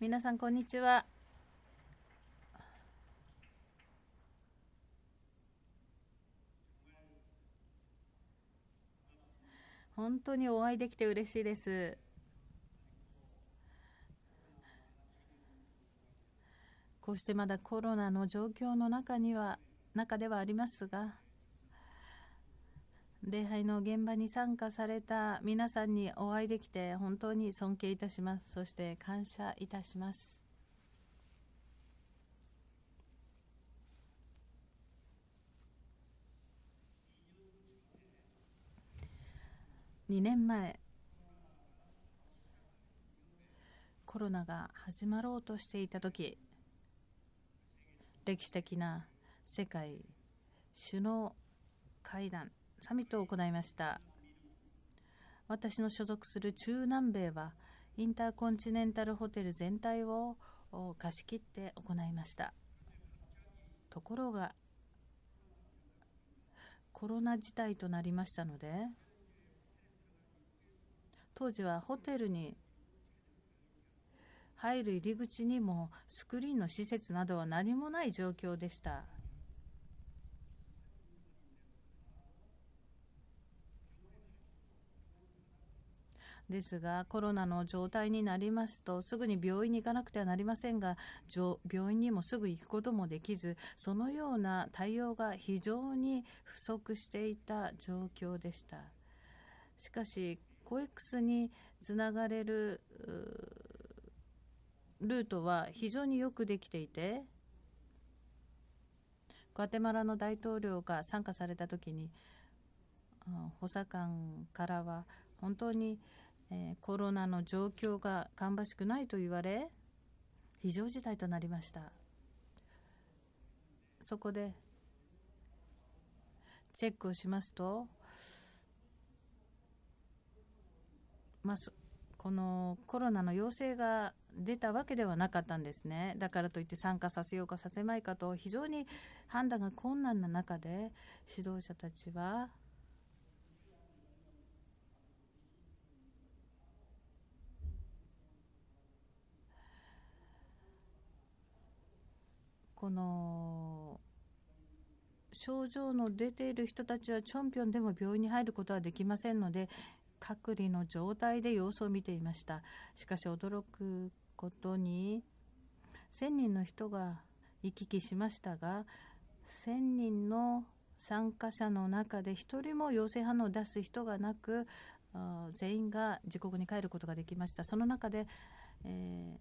皆さんこんにちは本当にお会いできて嬉しいですこうしてまだコロナの状況の中には中ではありますが礼拝の現場に参加された皆さんにお会いできて本当に尊敬いたしますそして感謝いたします2年前コロナが始まろうとしていた時歴史的な世界首脳会談サミットを行いました私の所属する中南米はインターコンチネンタルホテル全体を貸し切って行いましたところがコロナ事態となりましたので当時はホテルに入る入り口にもスクリーンの施設などは何もない状況でしたですが、コロナの状態になりますと、すぐに病院に行かなくてはなりませんが、病院にもすぐ行くこともできず、そのような対応が非常に不足していた状況でした。しかし、COEX につながれるルートは非常によくできていて、グアテマラの大統領が参加された時に、補佐官からは本当にえー、コロナの状況が芳しくないと言われ非常事態となりましたそこでチェックをしますと、まあ、このコロナの陽性が出たわけではなかったんですねだからといって参加させようかさせまいかと非常に判断が困難な中で指導者たちはこの症状の出ている人たちはチョンピョンでも病院に入ることはできませんので隔離の状態で様子を見ていましたしかし驚くことに1000人の人が行き来しましたが1000人の参加者の中で1人も陽性反応を出す人がなく全員が自国に帰ることができましたその中で、えー、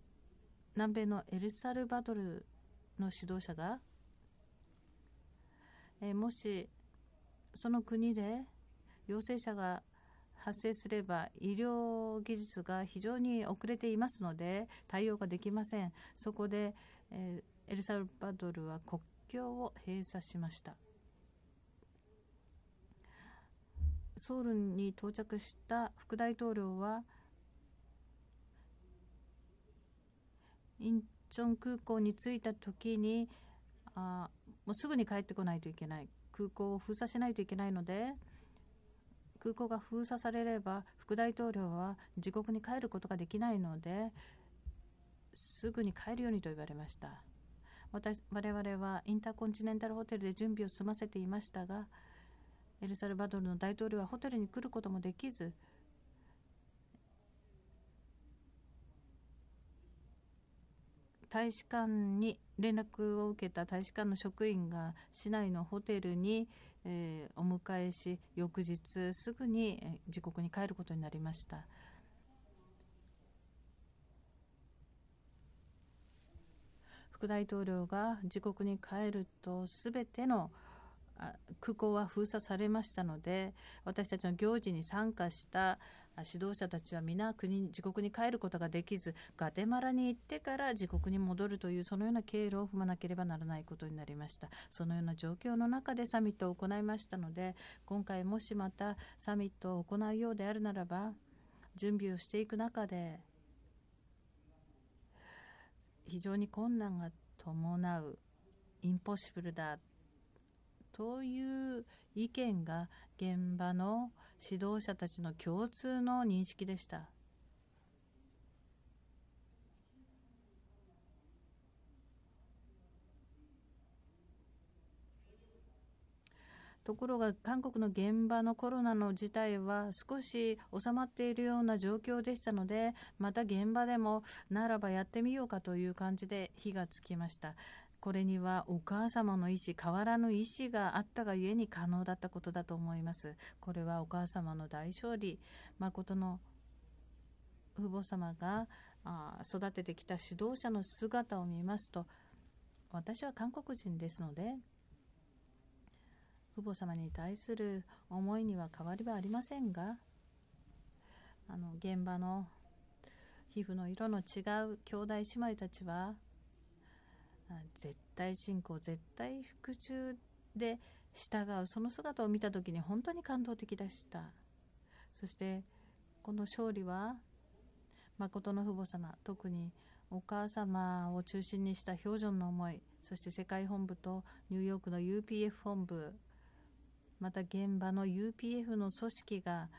南米のエルサルバドルの指導者が、えもしその国で陽性者が発生すれば医療技術が非常に遅れていますので対応ができませんそこで、えエルサルバドルは国境を閉鎖しましたソウルに到着した副大統領はインチョン空港に着いた時にあもうすぐに帰ってこないといけない空港を封鎖しないといけないので空港が封鎖されれば副大統領は自国に帰ることができないのですぐに帰るようにと言われました私我々はインターコンチネンタルホテルで準備を済ませていましたがエルサルバドルの大統領はホテルに来ることもできず大使館に連絡を受けた大使館の職員が市内のホテルに、えー、お迎えし翌日すぐに自国に帰ることになりました副大統領が自国に帰ると全ての空港は封鎖されましたので私たちの行事に参加した指導者たちは皆国、自国に帰ることができず、ガテマラに行ってから自国に戻るという、そのような経路を踏まなければならないことになりました。そのような状況の中でサミットを行いましたので、今回もしまたサミットを行うようであるならば、準備をしていく中で、非常に困難が伴うインポッシブルだという意見が現場の指導者たちの共通の認識でした。ところが韓国の現場のコロナの事態は少し収まっているような状況でしたのでまた現場でもならばやってみようかという感じで火がつきましたこれにはお母様の意思、変わらぬ意思があったがゆえに可能だったことだと思います。これはお母様の大勝利、誠の父母様があ育ててきた指導者の姿を見ますと、私は韓国人ですので、父母様に対する思いには変わりはありませんが、あの現場の皮膚の色の違う兄弟姉妹たちは絶対信仰絶対服従で従うその姿を見た時に本当に感動的でしたそしてこの勝利は誠の父母様特にお母様を中心にした標準の思いそして世界本部とニューヨークの UPF 本部また現場の UPF の組織が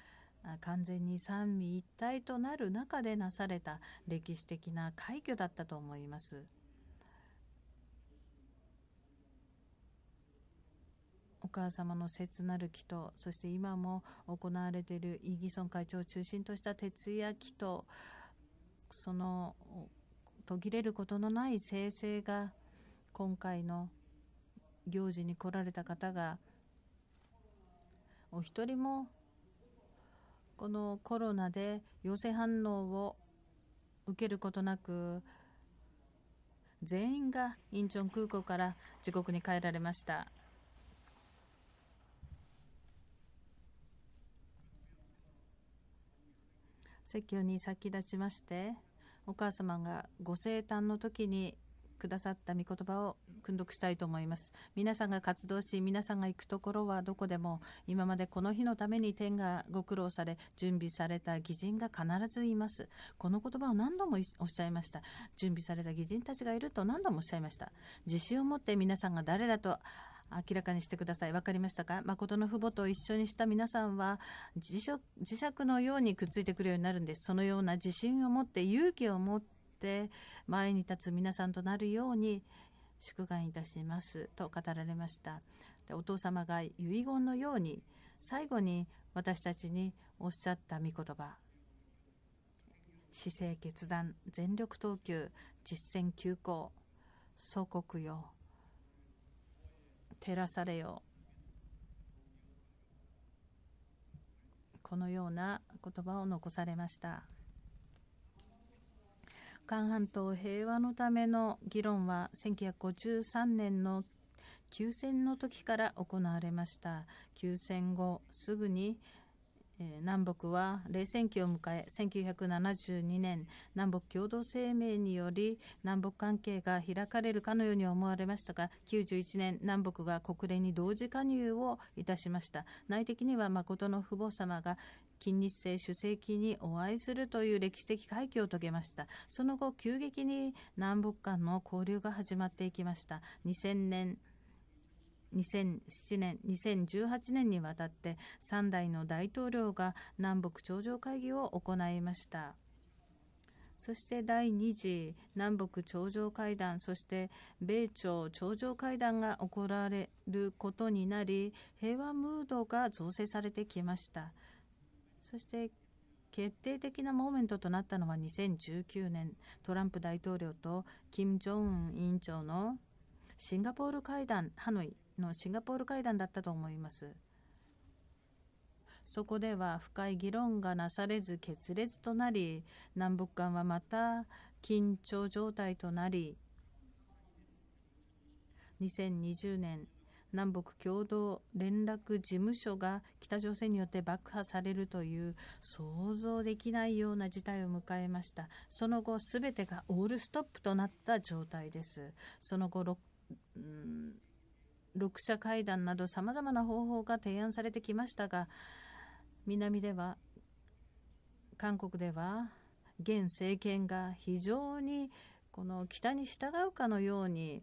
完全に三位一体となる中でなされた歴史的な快挙だったと思います。母様の切なる祈祷、そして今も行われているイ・ギソン会長を中心とした徹夜祈祷、その途切れることのない生成が今回の行事に来られた方がお一人もこのコロナで陽性反応を受けることなく全員がインチョン空港から自国に帰られました。説教に先立ちましてお母様がご生誕の時にくださった御言葉を訓読したいと思います皆さんが活動し皆さんが行くところはどこでも今までこの日のために天がご苦労され準備された義人が必ずいますこの言葉を何度もおっしゃいました準備された義人たちがいると何度もおっしゃいました自信を持って皆さんが誰だと明らかにしてください。わかりましたか誠の父母と一緒にした皆さんは磁石、磁石のようにくっついてくるようになるんです。そのような自信を持って勇気を持って前に立つ皆さんとなるように祝願いたしますと語られましたでお父様が遺言のように最後に私たちにおっしゃった御言葉姿勢決断全力投球実践急行祖国よ照らされようこのような言葉を残されました韓半島平和のための議論は1953年の休戦の時から行われました休戦後すぐにえ南北は冷戦期を迎え1972年南北共同声明により南北関係が開かれるかのように思われましたが91年南北が国連に同時加入をいたしました内的には誠の父母様が金日成主席にお会いするという歴史的快挙を遂げました。その後、急激に南北間の交流が始まっていきました。2000年、2007年、2018年にわたって3代の大統領が南北頂上会議を行いました。そして第2次南北頂上会談、そして米朝頂上会談が行われることになり、平和ムードが造成されてきました。そして決定的なモーメントとなったのは2019年、トランプ大統領と金正恩委員長のシンガポール会談ハノイのシンガポール会談だったと思います。そこでは深い議論がなされず決裂となり、南北間はまた緊張状態となり、2020年、南北共同連絡事務所が北朝鮮によって爆破されるという想像できないような事態を迎えました。その後、すべてがオールストップとなった状態です。その後、うん6者会談など様々な方法が提案されてきましたが、南では、韓国では、現政権が非常にこの北に従うかのように、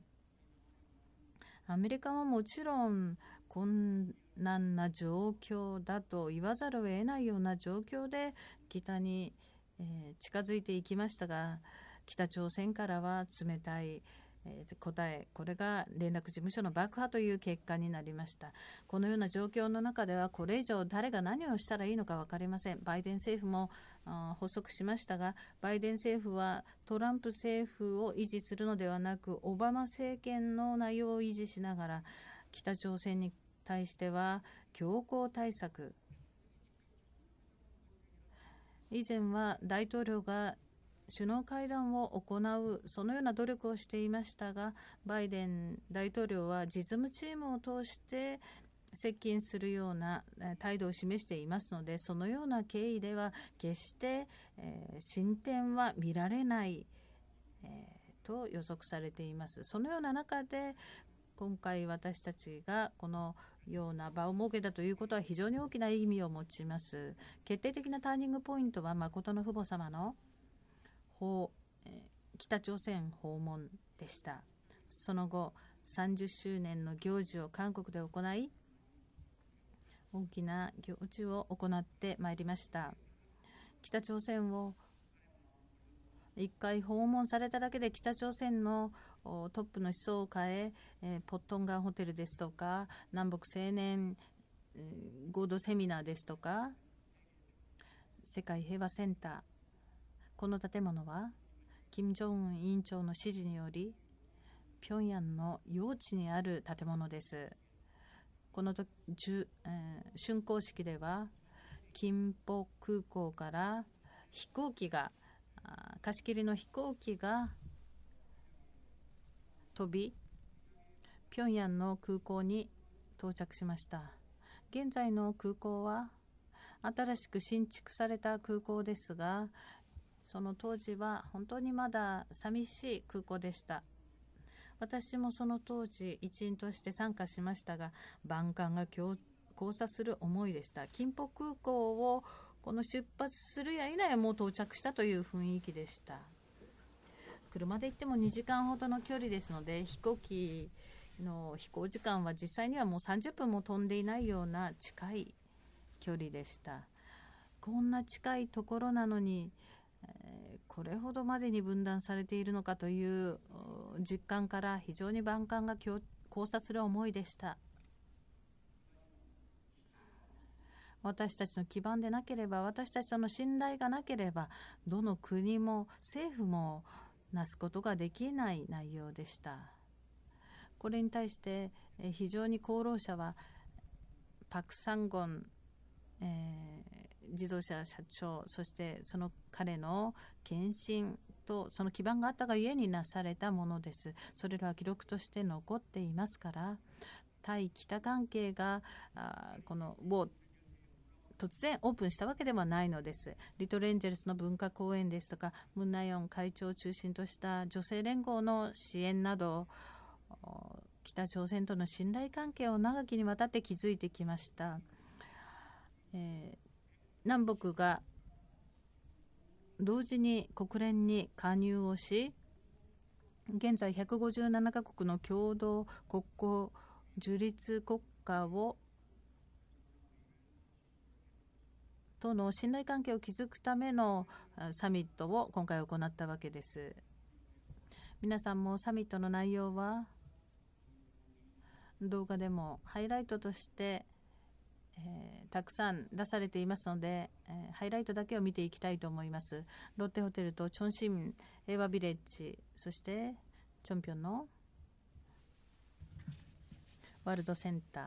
アメリカはもちろん困難な状況だと言わざるを得ないような状況で北に、え近づいていきましたが、北朝鮮からは冷たいえ答え、これが連絡事務所の爆破という結果になりました。このような状況の中では、これ以上誰が何をしたらいいのか分かりません。バイデン政府も発足しましたが、バイデン政府はトランプ政府を維持するのではなく、オバマ政権の内容を維持しながら、北朝鮮に対しては強硬対策以前は大統領が首脳会談を行う、そのような努力をしていましたが、バイデン大統領は実務チームを通して接近するような態度を示していますので、そのような経緯では決して、え進展は見られない、えと予測されています。そのような中で今回私たちがこのような場を設けたということは非常に大きな意味を持ちます。決定的なターニングポイントは誠の父母様の訪、え北朝鮮訪問でした。その後、30周年の行事を韓国で行い、大きな行事を行ってまいりました。北朝鮮を一回訪問されただけで北朝鮮のトップの思想を変ええー、ポットンガンホテルですとか南北青年、えー、合同セミナーですとか世界平和センターこの建物は金正恩委員長の指示により平壌の用地にある建物ですこの時、えー、竣工式では金浦空港から飛行機が貸し切りの飛行機が飛び平壌の空港に到着しました現在の空港は新しく新築された空港ですがその当時は本当にまだ寂しい空港でした。私もその当時一員として参加しましたが、万感が交差する思いでした。金浦空港をこの出発するや否やもう到着したという雰囲気でした。車で行っても2時間ほどの距離ですので、飛行機の飛行時間は実際にはもう30分も飛んでいないような近い距離でした。こんな近いところなのにこれほどまでに分断されているのかという実感から非常に万感が交差する思いでした私たちの基盤でなければ私たちとの信頼がなければどの国も政府もなすことができない内容でしたこれに対して非常に功労者はパク・サンゴン、えー自動車社長、そしてその彼の献身とその基盤があったがゆえになされたものです。それらは記録として残っていますから、対北関係が、あこの、を突然オープンしたわけではないのです。リトルエンジェルスの文化公園ですとか、ムンナヨン会長を中心とした女性連合の支援など、北朝鮮との信頼関係を長きにわたって築いてきました。えー南北が同時に国連に加入をし現在157カ国の共同国交樹立国家をとの信頼関係を築くためのサミットを今回行ったわけです皆さんもサミットの内容は動画でもハイライトとしてえー、たくさん出されていますので、えー、ハイライトだけを見ていきたいと思います。ロッテホテルとチョンシン平和ビレッジ、そしてチョンピョンのワールドセンター、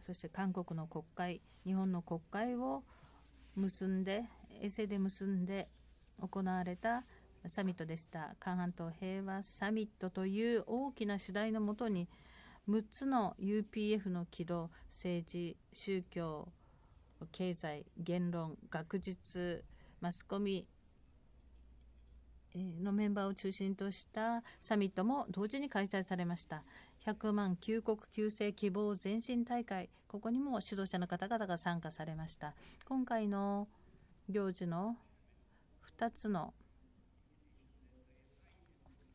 そして韓国の国会、日本の国会を結んで、衛星で結んで行われたサミットでした。韓半島平和サミットという大きな主題のもとに、6つの UPF の軌道政治宗教経済言論学術マスコミのメンバーを中心としたサミットも同時に開催されました100万旧国旧制希望前進大会ここにも指導者の方々が参加されました今回の行事の2つの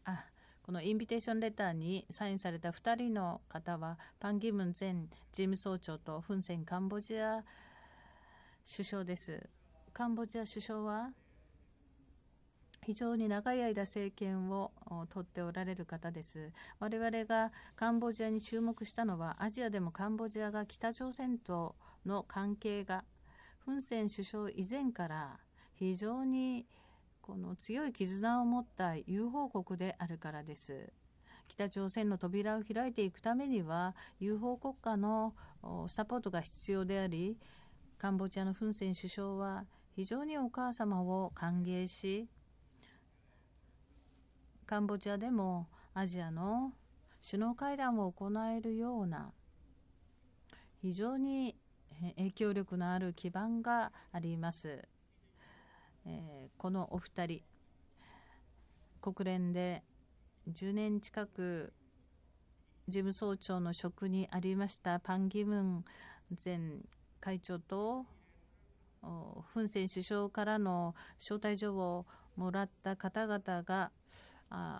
あこのインビテーションレターにサインされた2人の方は、パン・ギムン前事務総長とフン・センカンボジア首相です。カンボジア首相は、非常に長い間政権を取っておられる方です。我々がカンボジアに注目したのは、アジアでもカンボジアが北朝鮮との関係が、フン・セン首相以前から非常にこの強い絆を持った友好国であるからです。北朝鮮の扉を開いていくためには、友好国家のサポートが必要であり、カンボジアのフン・セン首相は非常にお母様を歓迎し、カンボジアでもアジアの首脳会談を行えるような非常に影響力のある基盤があります。えー、このお二人国連で10年近く事務総長の職にありましたパン・ギムン前会長とフン・セン首相からの招待状をもらった方々が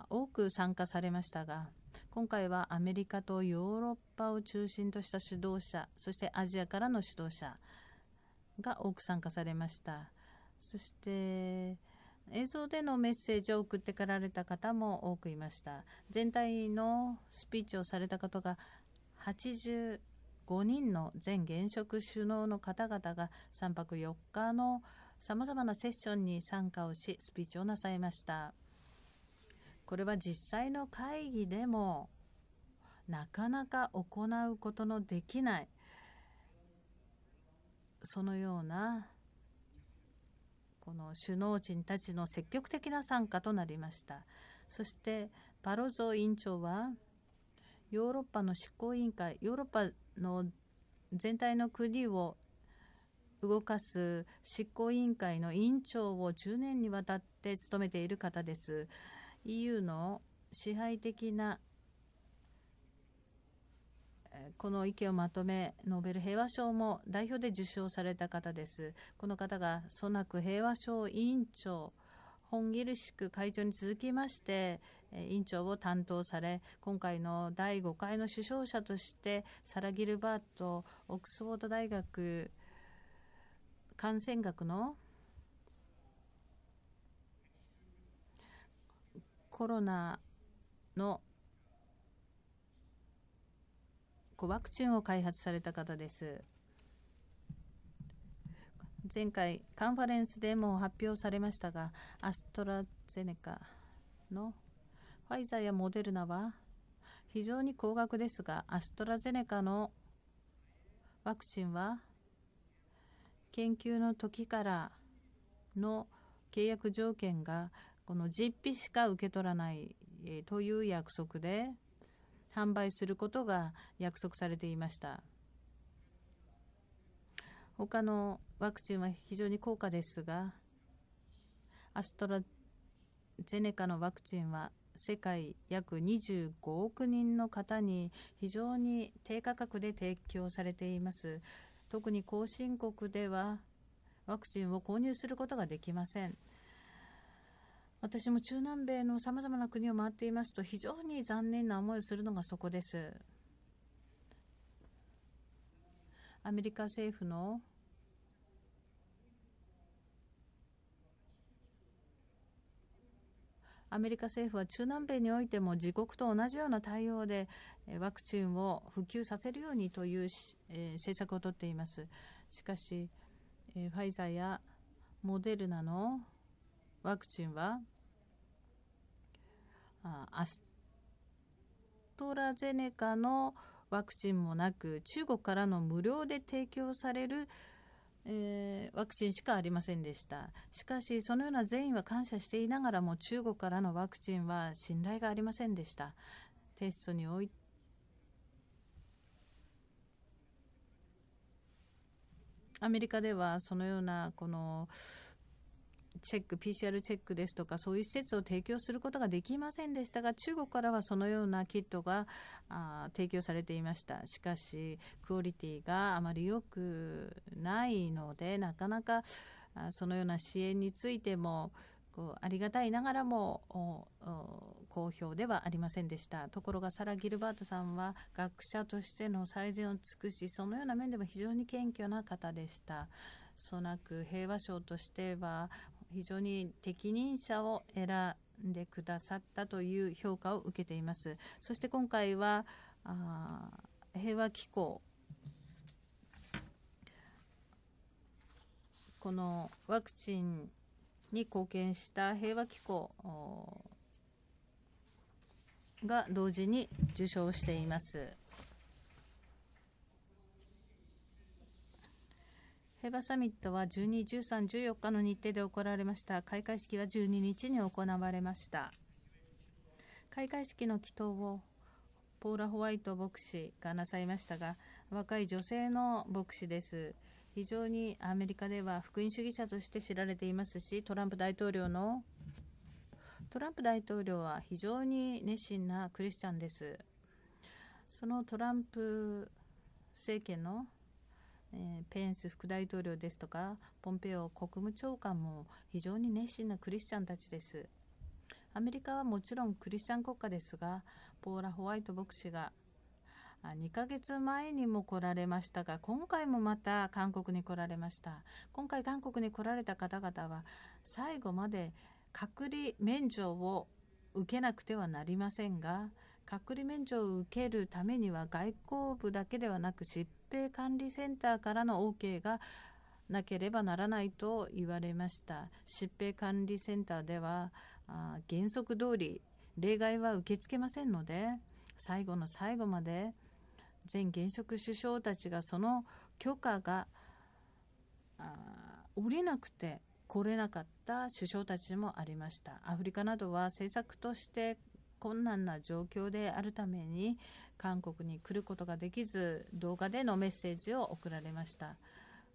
多く参加されましたが今回はアメリカとヨーロッパを中心とした指導者そしてアジアからの指導者が多く参加されましたそして映像でのメッセージを送ってかられた方も多くいました全体のスピーチをされた方が85人の全現職首脳の方々が3泊4日のさまざまなセッションに参加をしスピーチをなさいましたこれは実際の会議でもなかなか行うことのできないそのようなこの首脳陣たちの積極的な参加となりましたそしてパロゾ委員長はヨーロッパの執行委員会ヨーロッパの全体の国を動かす執行委員会の委員長を10年にわたって務めている方です EU の支配的なこの意見をまとめ、ノーベル平和賞も代表で受賞された方です。この方が、ソナク平和賞委員長、本ギルシク会長に続きまして、委員長を担当され、今回の第5回の首相者として、サラ・ギルバート、オックスフォード大学感染学のコロナのコワクチンを開発された方です。前回カンファレンスでも発表されましたが、アストラゼネカのファイザーやモデルナは非常に高額ですが、アストラゼネカのワクチンは研究の時からの契約条件がこの実費しか受け取らないという約束で販売することが約束されていました。他のワクチンは非常に高価ですが、アストラゼネカのワクチンは世界約25億人の方に非常に低価格で提供されています。特に後進国ではワクチンを購入することができません。私も中南米のさまざまな国を回っていますと非常に残念な思いをするのがそこですアメリカ政府のアメリカ政府は中南米においても自国と同じような対応でワクチンを普及させるようにという、え政策をとっていますしかし、えファイザーやモデルナのワクチンはアストラゼネカのワクチンもなく中国からの無料で提供される、えー、ワクチンしかありませんでしたしかしそのような善意は感謝していながらも中国からのワクチンは信頼がありませんでしたテストにおいてアメリカではそのようなこのチェック、PCR チェックですとか、そういう施設を提供することができませんでしたが、中国からはそのようなキットがあ提供されていました。しかし、クオリティがあまり良くないので、なかなかそのような支援についても、こうありがたいながらも好評ではありませんでしたところがサラ・ギルバートさんは学者としての最善を尽くしそのような面でも非常に謙虚な方でしたそなく平和賞としては非常に適任者を選んでくださったという評価を受けています。そして今回はあ平和機構このワクチンに貢献した平和機構が同時に受賞しています。ヘバサミットは12、13、14日の日程で行われました。開会式は12日に行われました。開会式の祈祷をポーラ・ホワイト牧師がなさいましたが、若い女性の牧師です。非常にアメリカでは福音主義者として知られていますし、トランプ大統領のトランプ大統領は非常に熱心なクリスチャンです。そのトランプ政権のえー、ペンス副大統領ですとかポンペオ国務長官も非常に熱心なクリスチャンたちですアメリカはもちろんクリスチャン国家ですがポーラ・ホワイト牧師が2ヶ月前にも来られましたが今回もまた韓国に来られました今回韓国に来られた方々は最後まで隔離免除を受けなくてはなりませんが隔離免除を受けるためには外交部だけではなく疾病管理センターからの OK がなければならないと言われました。疾病管理センターではあ原則通り例外は受け付けませんので最後の最後まで全現職首相たちがその許可が下りなくて来れなかった首相たちもありました。アフリカなどは政策として困難な状況であるために韓国に来ることができず動画でのメッセージを送られました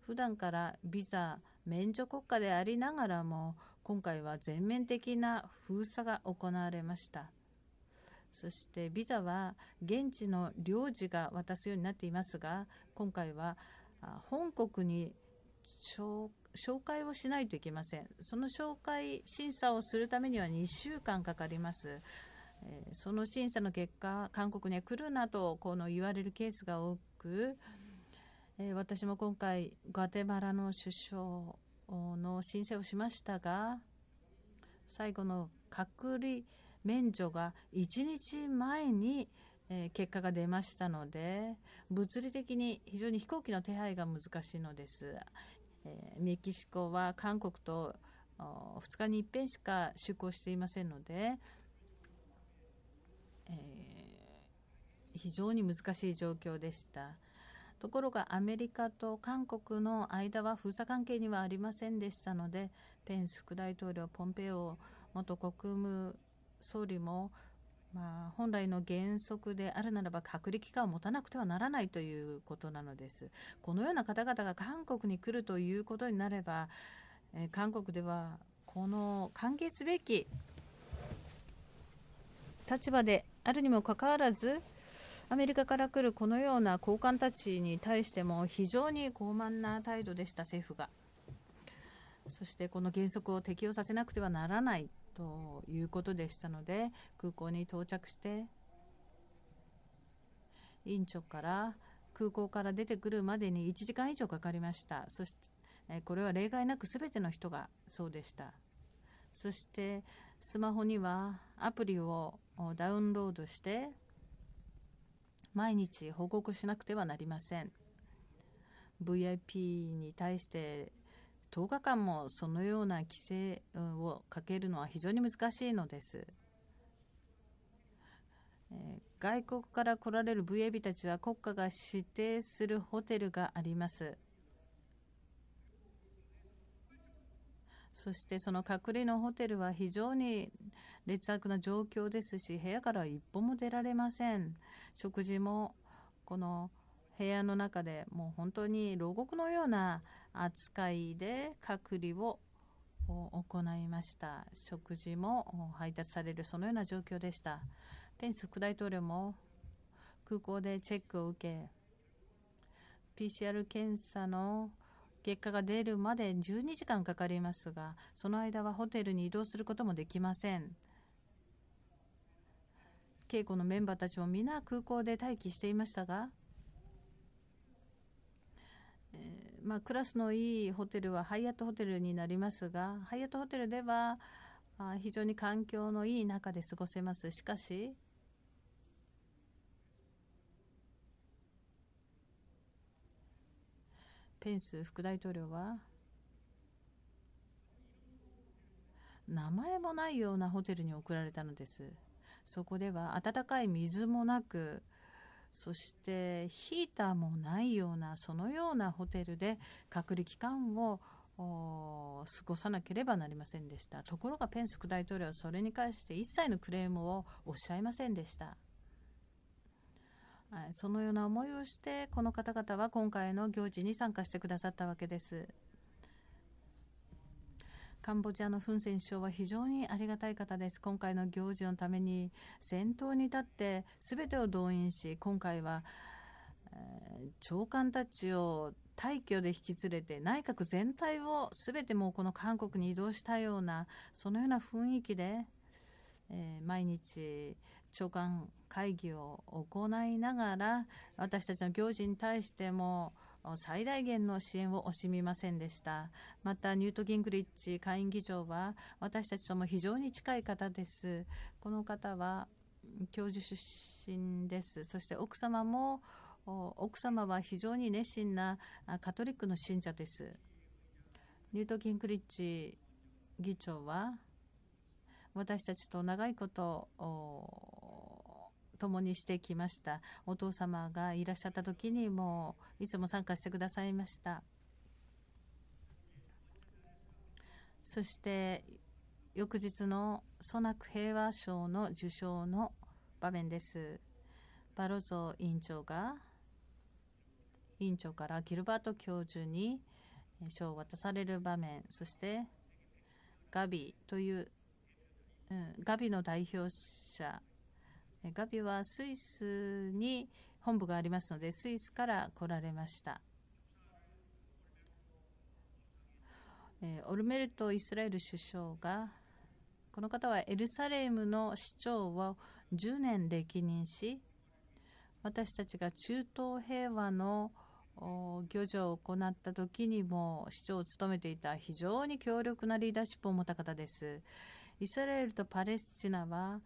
普段からビザ免除国家でありながらも今回は全面的な封鎖が行われましたそしてビザは現地の領事が渡すようになっていますが今回は本国に紹介をしないといけませんその紹介審査をするためには2週間かかりますその審査の結果韓国には来るなとこの言われるケースが多く私も今回ガテマラの首相の申請をしましたが最後の隔離免除が1日前に結果が出ましたので物理的に非常に飛行機の手配が難しいのですメキシコは韓国と2日に一遍しか出航していませんのでえー、非常に難しい状況でした。ところがアメリカと韓国の間は封鎖関係にはありませんでしたのでペンス副大統領ポンペオ元国務総理も、まあ、本来の原則であるならば隔離期間を持たなくてはならないということなのですこのような方々が韓国に来るということになれば、えー、韓国ではこの歓迎すべき立場であるにもかかわらずアメリカから来るこのような高官たちに対しても非常に傲慢な態度でした政府がそしてこの原則を適用させなくてはならないということでしたので空港に到着して院長から空港から出てくるまでに1時間以上かかりましたそしてこれは例外なくすべての人がそうでしたそしてスマホにはアプリををダウンロードして毎日報告しなくてはなりません VIP に対して10日間もそのような規制をかけるのは非常に難しいのです外国から来られる VAB たちは国家が指定するホテルがありますそしてその隔離のホテルは非常に劣悪な状況ですし、部屋からは一歩も出られません。食事も、この部屋の中でもう本当に牢獄のような扱いで隔離を行いました。食事も配達されるそのような状況でした。ペンス副大統領も空港でチェックを受け、PCR 検査の結果が出るまで12時間かかりますが、その間はホテルに移動することもできません。稽古のメンバーたちも皆空港で待機していましたが、えー、まあ、クラスのいいホテルはハイアットホテルになりますが、ハイアットホテルでは、あ非常に環境のいい中で過ごせます。しかし、ペンス副大統領は名前もないようなホテルに送られたのですそこでは温かい水もなくそしてヒーターもないようなそのようなホテルで隔離期間を過ごさなければなりませんでしたところがペンス副大統領はそれに関して一切のクレームをおっしゃいませんでしたはい、そのような思いをしてこの方々は今回の行事に参加してくださったわけですカンボジアのフン・セン首相は非常にありがたい方です今回の行事のために先頭に立って全てを動員し今回は、えー、長官たちを退去で引き連れて内閣全体を全てもうこの韓国に移動したようなそのような雰囲気で、えー、毎日長官会議を行いながら、私たちの行事に対しても最大限の支援を惜しみませんでした。また、ニュート・ギングリッチ下院議長は、私たちとも非常に近い方です。この方は、教授出身です。そして奥様も、奥様は非常に熱心なカトリックの信者です。ニュート・ギングリッチ議長は、私たちと長いこと共にしてきました。お父様がいらっしゃった時にもいつも参加してくださいました。そして翌日のソナク平和賞の受賞の場面です。バロゾ委員長が委員長からギルバート教授に賞を渡される場面そしてガビという、うん、ガビの代表者ガビはスイスに本部がありますので、スイスから来られました。オルメルト・イスラエル首相が、この方はエルサレムの市長を10年歴任し、私たちが中東平和の漁場を行った時にも市長を務めていた非常に強力なリーダーシップを持った方です。イスラエルとパレスチナは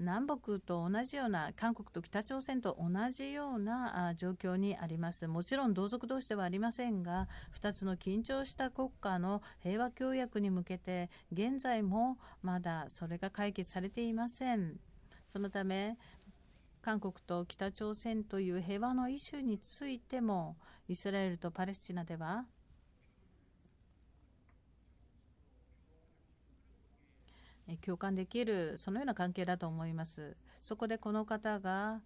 南北と同じような、韓国と北朝鮮と同じような状況にあります。もちろん同族同士ではありませんが、2つの緊張した国家の平和協約に向けて、現在もまだそれが解決されていません。そのため、韓国と北朝鮮という平和のイシューについても、イスラエルとパレスチナでは、共感できるそのような関係だと思いますそこでこの方が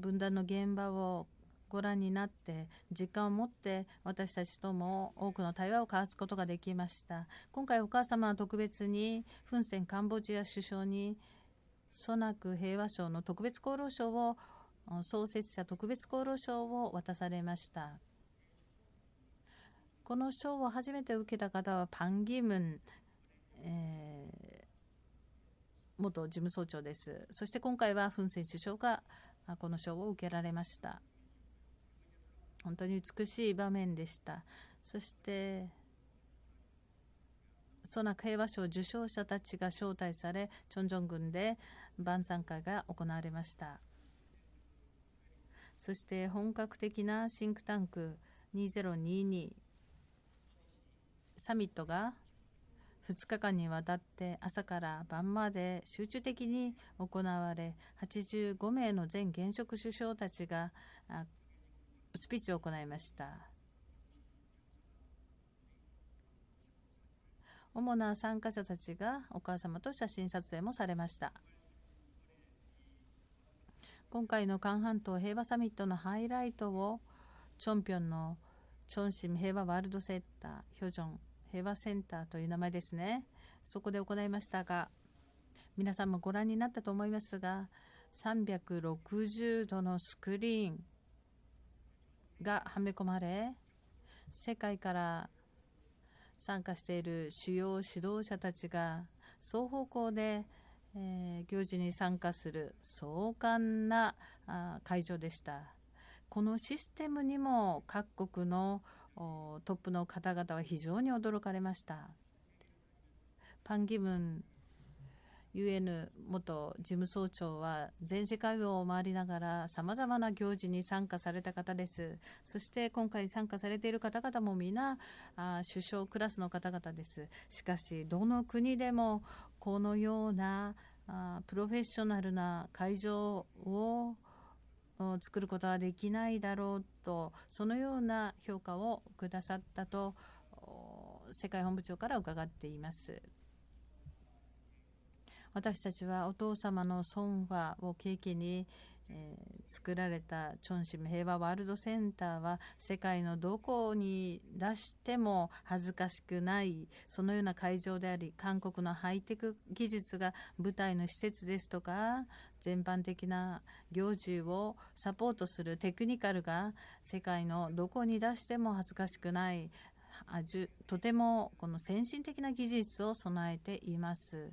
分断の現場をご覧になって実感を持って私たちとも多くの対話を交わすことができました今回お母様は特別にフン・センカンボジア首相にソナク平和賞の特別功労賞を創設者特別功労賞を渡されましたこの賞を初めて受けた方はパン・ギムン、えー元事務総長です。そして今回はフン・セン首相がこの賞を受けられました。本当に美しい場面でした。そして、ソナ平和賞受賞者たちが招待され、チョンジョン郡で晩餐会が行われました。そして本格的なシンクタンク2022サミットが2日間にわたって朝から晩まで集中的に行われ85名の前現職首相たちがスピーチを行いました主な参加者たちがお母様と写真撮影もされました今回の韓半島平和サミットのハイライトをチョンピョンのチョンシム平和ワールドセッターヒョジョン平和センターという名前ですね。そこで行いましたが、皆さんもご覧になったと思いますが、360度のスクリーンがはめ込まれ、世界から参加している主要指導者たちが双方向で、えー、行事に参加する壮観なあ会場でした。このシステムにも各国のトップの方々は非常に驚かれました。パン・ギムン UN 元事務総長は全世界を回りながらさまざまな行事に参加された方です。そして今回参加されている方々も皆あ首相クラスの方々です。しかしどの国でもこのようなあプロフェッショナルな会場を作ることはできないだろうとそのような評価をくださったと世界本部長から伺っています。私たちはお父様の損和を経験にえー、作られたチョンシム平和ワールドセンターは世界のどこに出しても恥ずかしくないそのような会場であり韓国のハイテク技術が舞台の施設ですとか全般的な行事をサポートするテクニカルが世界のどこに出しても恥ずかしくないとてもこの先進的な技術を備えています。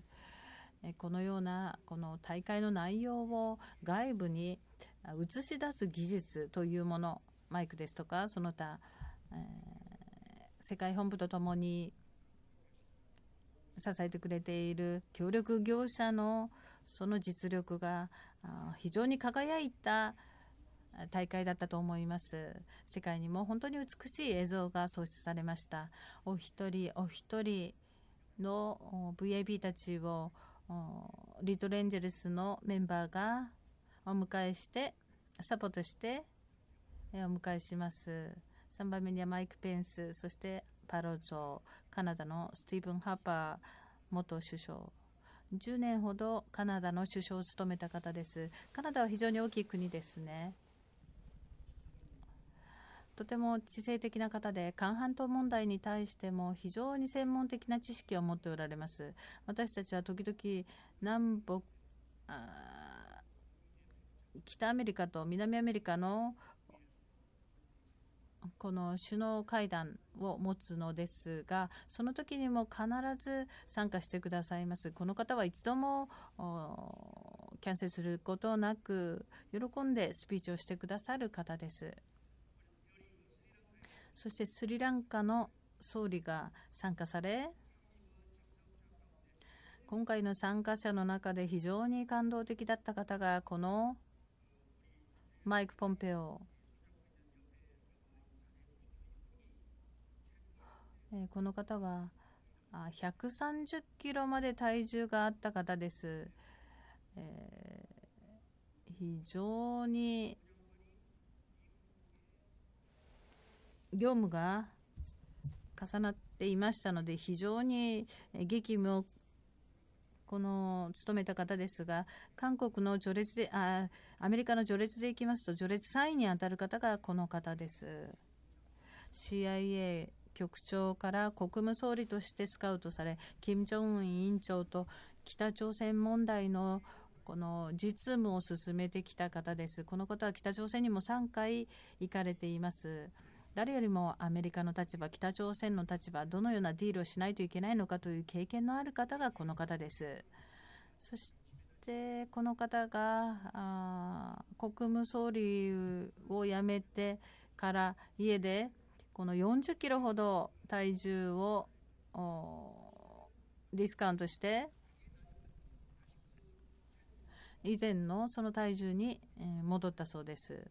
このようなこの大会の内容を外部に映し出す技術というものマイクですとかその他、えー、世界本部とともに支えてくれている協力業者のその実力が非常に輝いた大会だったと思います世界にも本当に美しい映像が創出されましたお一人お一人の VAB たちをリトルエンジェルスのメンバーがお迎えして、サポートして、お迎えします。3番目にはマイク・ペンス、そしてパロゾカナダのスティーブン・ハーパー元首相。10年ほどカナダの首相を務めた方です。カナダは非常に大きい国ですね。とても知性的な方で韓半島問題に対しても非常に専門的な知識を持っておられます私たちは時々南北北アメリカと南アメリカのこの首脳会談を持つのですがその時にも必ず参加してくださいますこの方は一度もキャンセルすることなく喜んでスピーチをしてくださる方です。そしてスリランカの総理が参加され今回の参加者の中で非常に感動的だった方がこのマイク・ポンペオこの方は130キロまで体重があった方です、えー、非常に業務が重なっていましたので、非常に激務をこの務めた方ですが、韓国の序列で、あアメリカの序列でいきますと、序列3位に当たる方がこの方です。CIA 局長から国務総理としてスカウトされ、金正恩委員長と北朝鮮問題のこの実務を進めてきた方です。このとは北朝鮮にも3回行かれています。誰よりもアメリカの立場、北朝鮮の立場、どのようなディールをしないといけないのかという経験のある方がこの方です。そしてこの方が国務総理を辞めてから家でこの40キロほど体重をディスカウントして以前のその体重に戻ったそうです。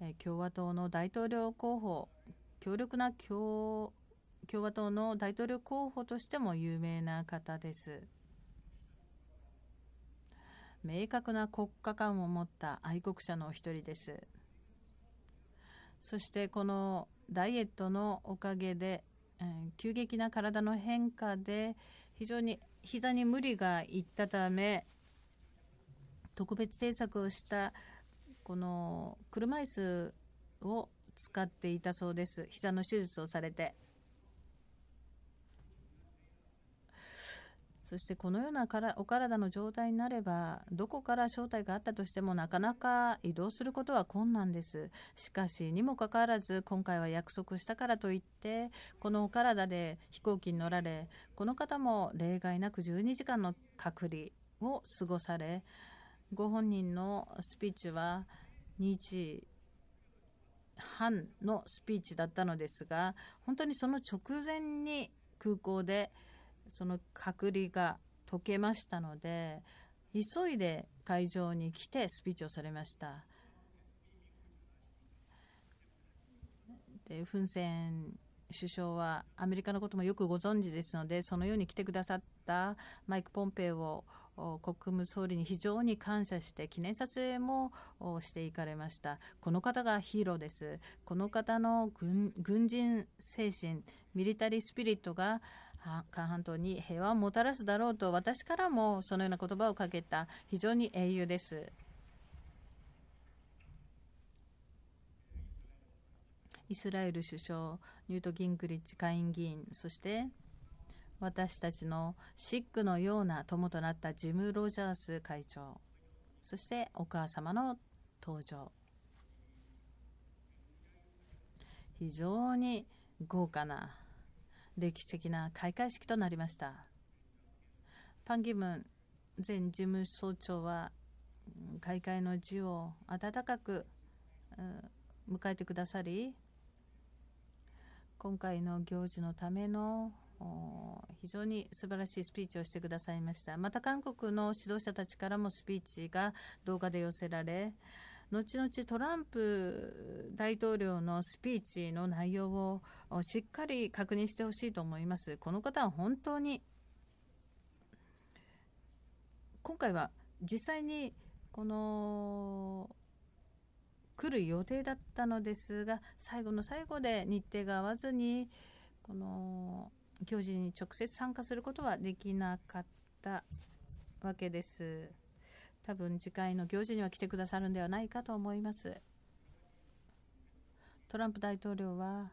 え共和党の大統領候補強力な共共和党の大統領候補としても有名な方です明確な国家観を持った愛国者の一人ですそしてこのダイエットのおかげで、え急激な体の変化で非常に膝に無理がいったため特別政策をしたこの車椅子を使っていたそうです膝の手術をされてそしてこのようなからお体の状態になればどこから正体があったとしてもなかなか移動することは困難ですしかしにもかかわらず今回は約束したからといってこのお体で飛行機に乗られこの方も例外なく12時間の隔離を過ごされご本人のスピーチは2時半のスピーチだったのですが本当にその直前に空港でその隔離が解けましたので急いで会場に来てスピーチをされましたでフン・セン首相はアメリカのこともよくご存知ですのでそのように来てくださっったマイク・ポンペイを国務総理に非常に感謝して記念撮影もしていかれましたこの方がヒーローですこの方の軍人精神ミリタリースピリットが韓半島に平和をもたらすだろうと私からもそのような言葉をかけた非常に英雄ですイスラエル首相ニュート・ギングリッチ下院議員そして私たちのシックのような友となったジム・ロジャース会長そしてお母様の登場非常に豪華な歴史的な開会式となりましたパン・ギムン前事務総長は開会の辞を温かく迎えてくださり今回の行事のための非常に素晴らしいスピーチをしてくださいました。また韓国の指導者たちからもスピーチが動画で寄せられ、後々トランプ大統領のスピーチの内容をしっかり確認してほしいと思います。この方は本当に、今回は実際にこの来る予定だったのですが、最後の最後で日程が合わずに、この行事に直接参加することはできなかったわけです多分次回の行事には来てくださるんではないかと思いますトランプ大統領は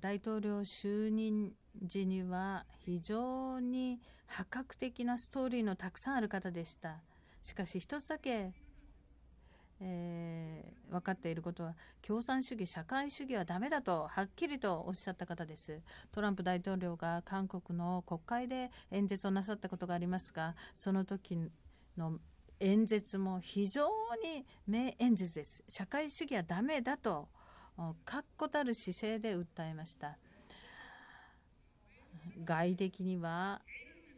大統領就任時には非常に破格的なストーリーのたくさんある方でしたしかし一つだけえー、分かっていることは共産主義社会主義はダメだとはっきりとおっしゃった方ですトランプ大統領が韓国の国会で演説をなさったことがありますがその時の演説も非常に名演説です社会主義はダメだと確固たる姿勢で訴えました外的には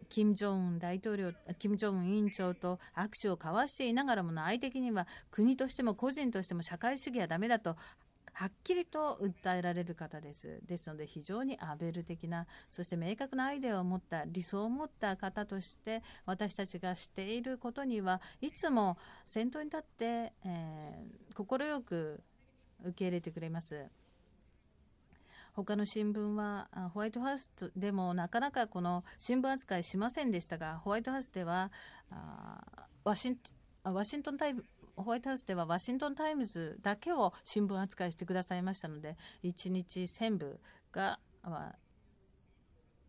金正恩大統領、金正恩委員長と握手を交わしていながらも内的には国としても個人としても社会主義はダメだとはっきりと訴えられる方です。ですので非常にアベル的な、そして明確なアイデアを持った、理想を持った方として、私たちがしていることには、いつも先頭に立って、快、えー、く受け入れてくれます。他の新聞は、ホワイトハウスでもなかなかこの新聞扱いしませんでしたが、ホワイトハウスでは、ワシンワシントンタイム、ホワイトハウスではワシントン・タイムズだけを新聞扱いしてくださいましたので、1日1000部が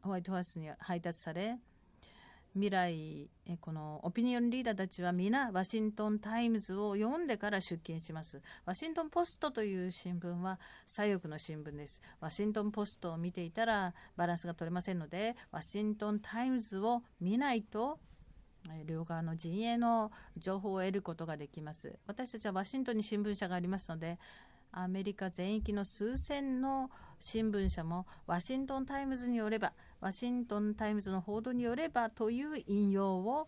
ホワイトハウスに配達され、未来、このオピニオンリーダーたちは皆ワシントン・タイムズを読んでから出勤します。ワシントン・ポストという新聞は左翼の新聞です。ワシントン・ポストを見ていたらバランスが取れませんので、ワシントン・タイムズを見ないと両側の陣営の情報を得ることができます。私たちはワシントンに新聞社がありますので、アメリカ全域の数千の新聞社もワシントン・タイムズによればワシントン・タイムズの報道によればという引用を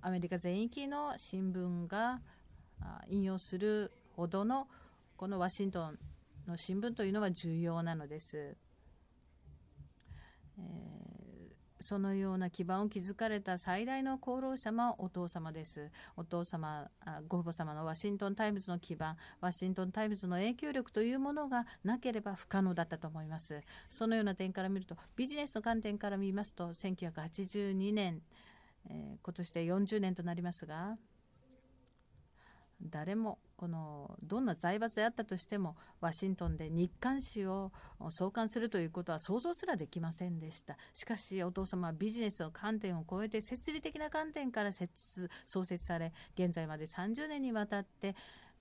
アメリカ全域の新聞が引用するほどのこのワシントンの新聞というのは重要なのです。えーそのような基盤を築かれた最大の功労者もお父様です。お父様、ご父母様のワシントン・タイムズの基盤、ワシントン・タイムズの影響力というものがなければ不可能だったと思います。そのような点から見ると、ビジネスの観点から見ますと、1982年、えー、今年で40年となりますが、誰もこのどんな財閥であったとしてもワシントンで日刊紙を創刊するということは想像すらできませんでしたしかしお父様はビジネスの観点を超えて設理的な観点から設創設され現在まで30年にわたって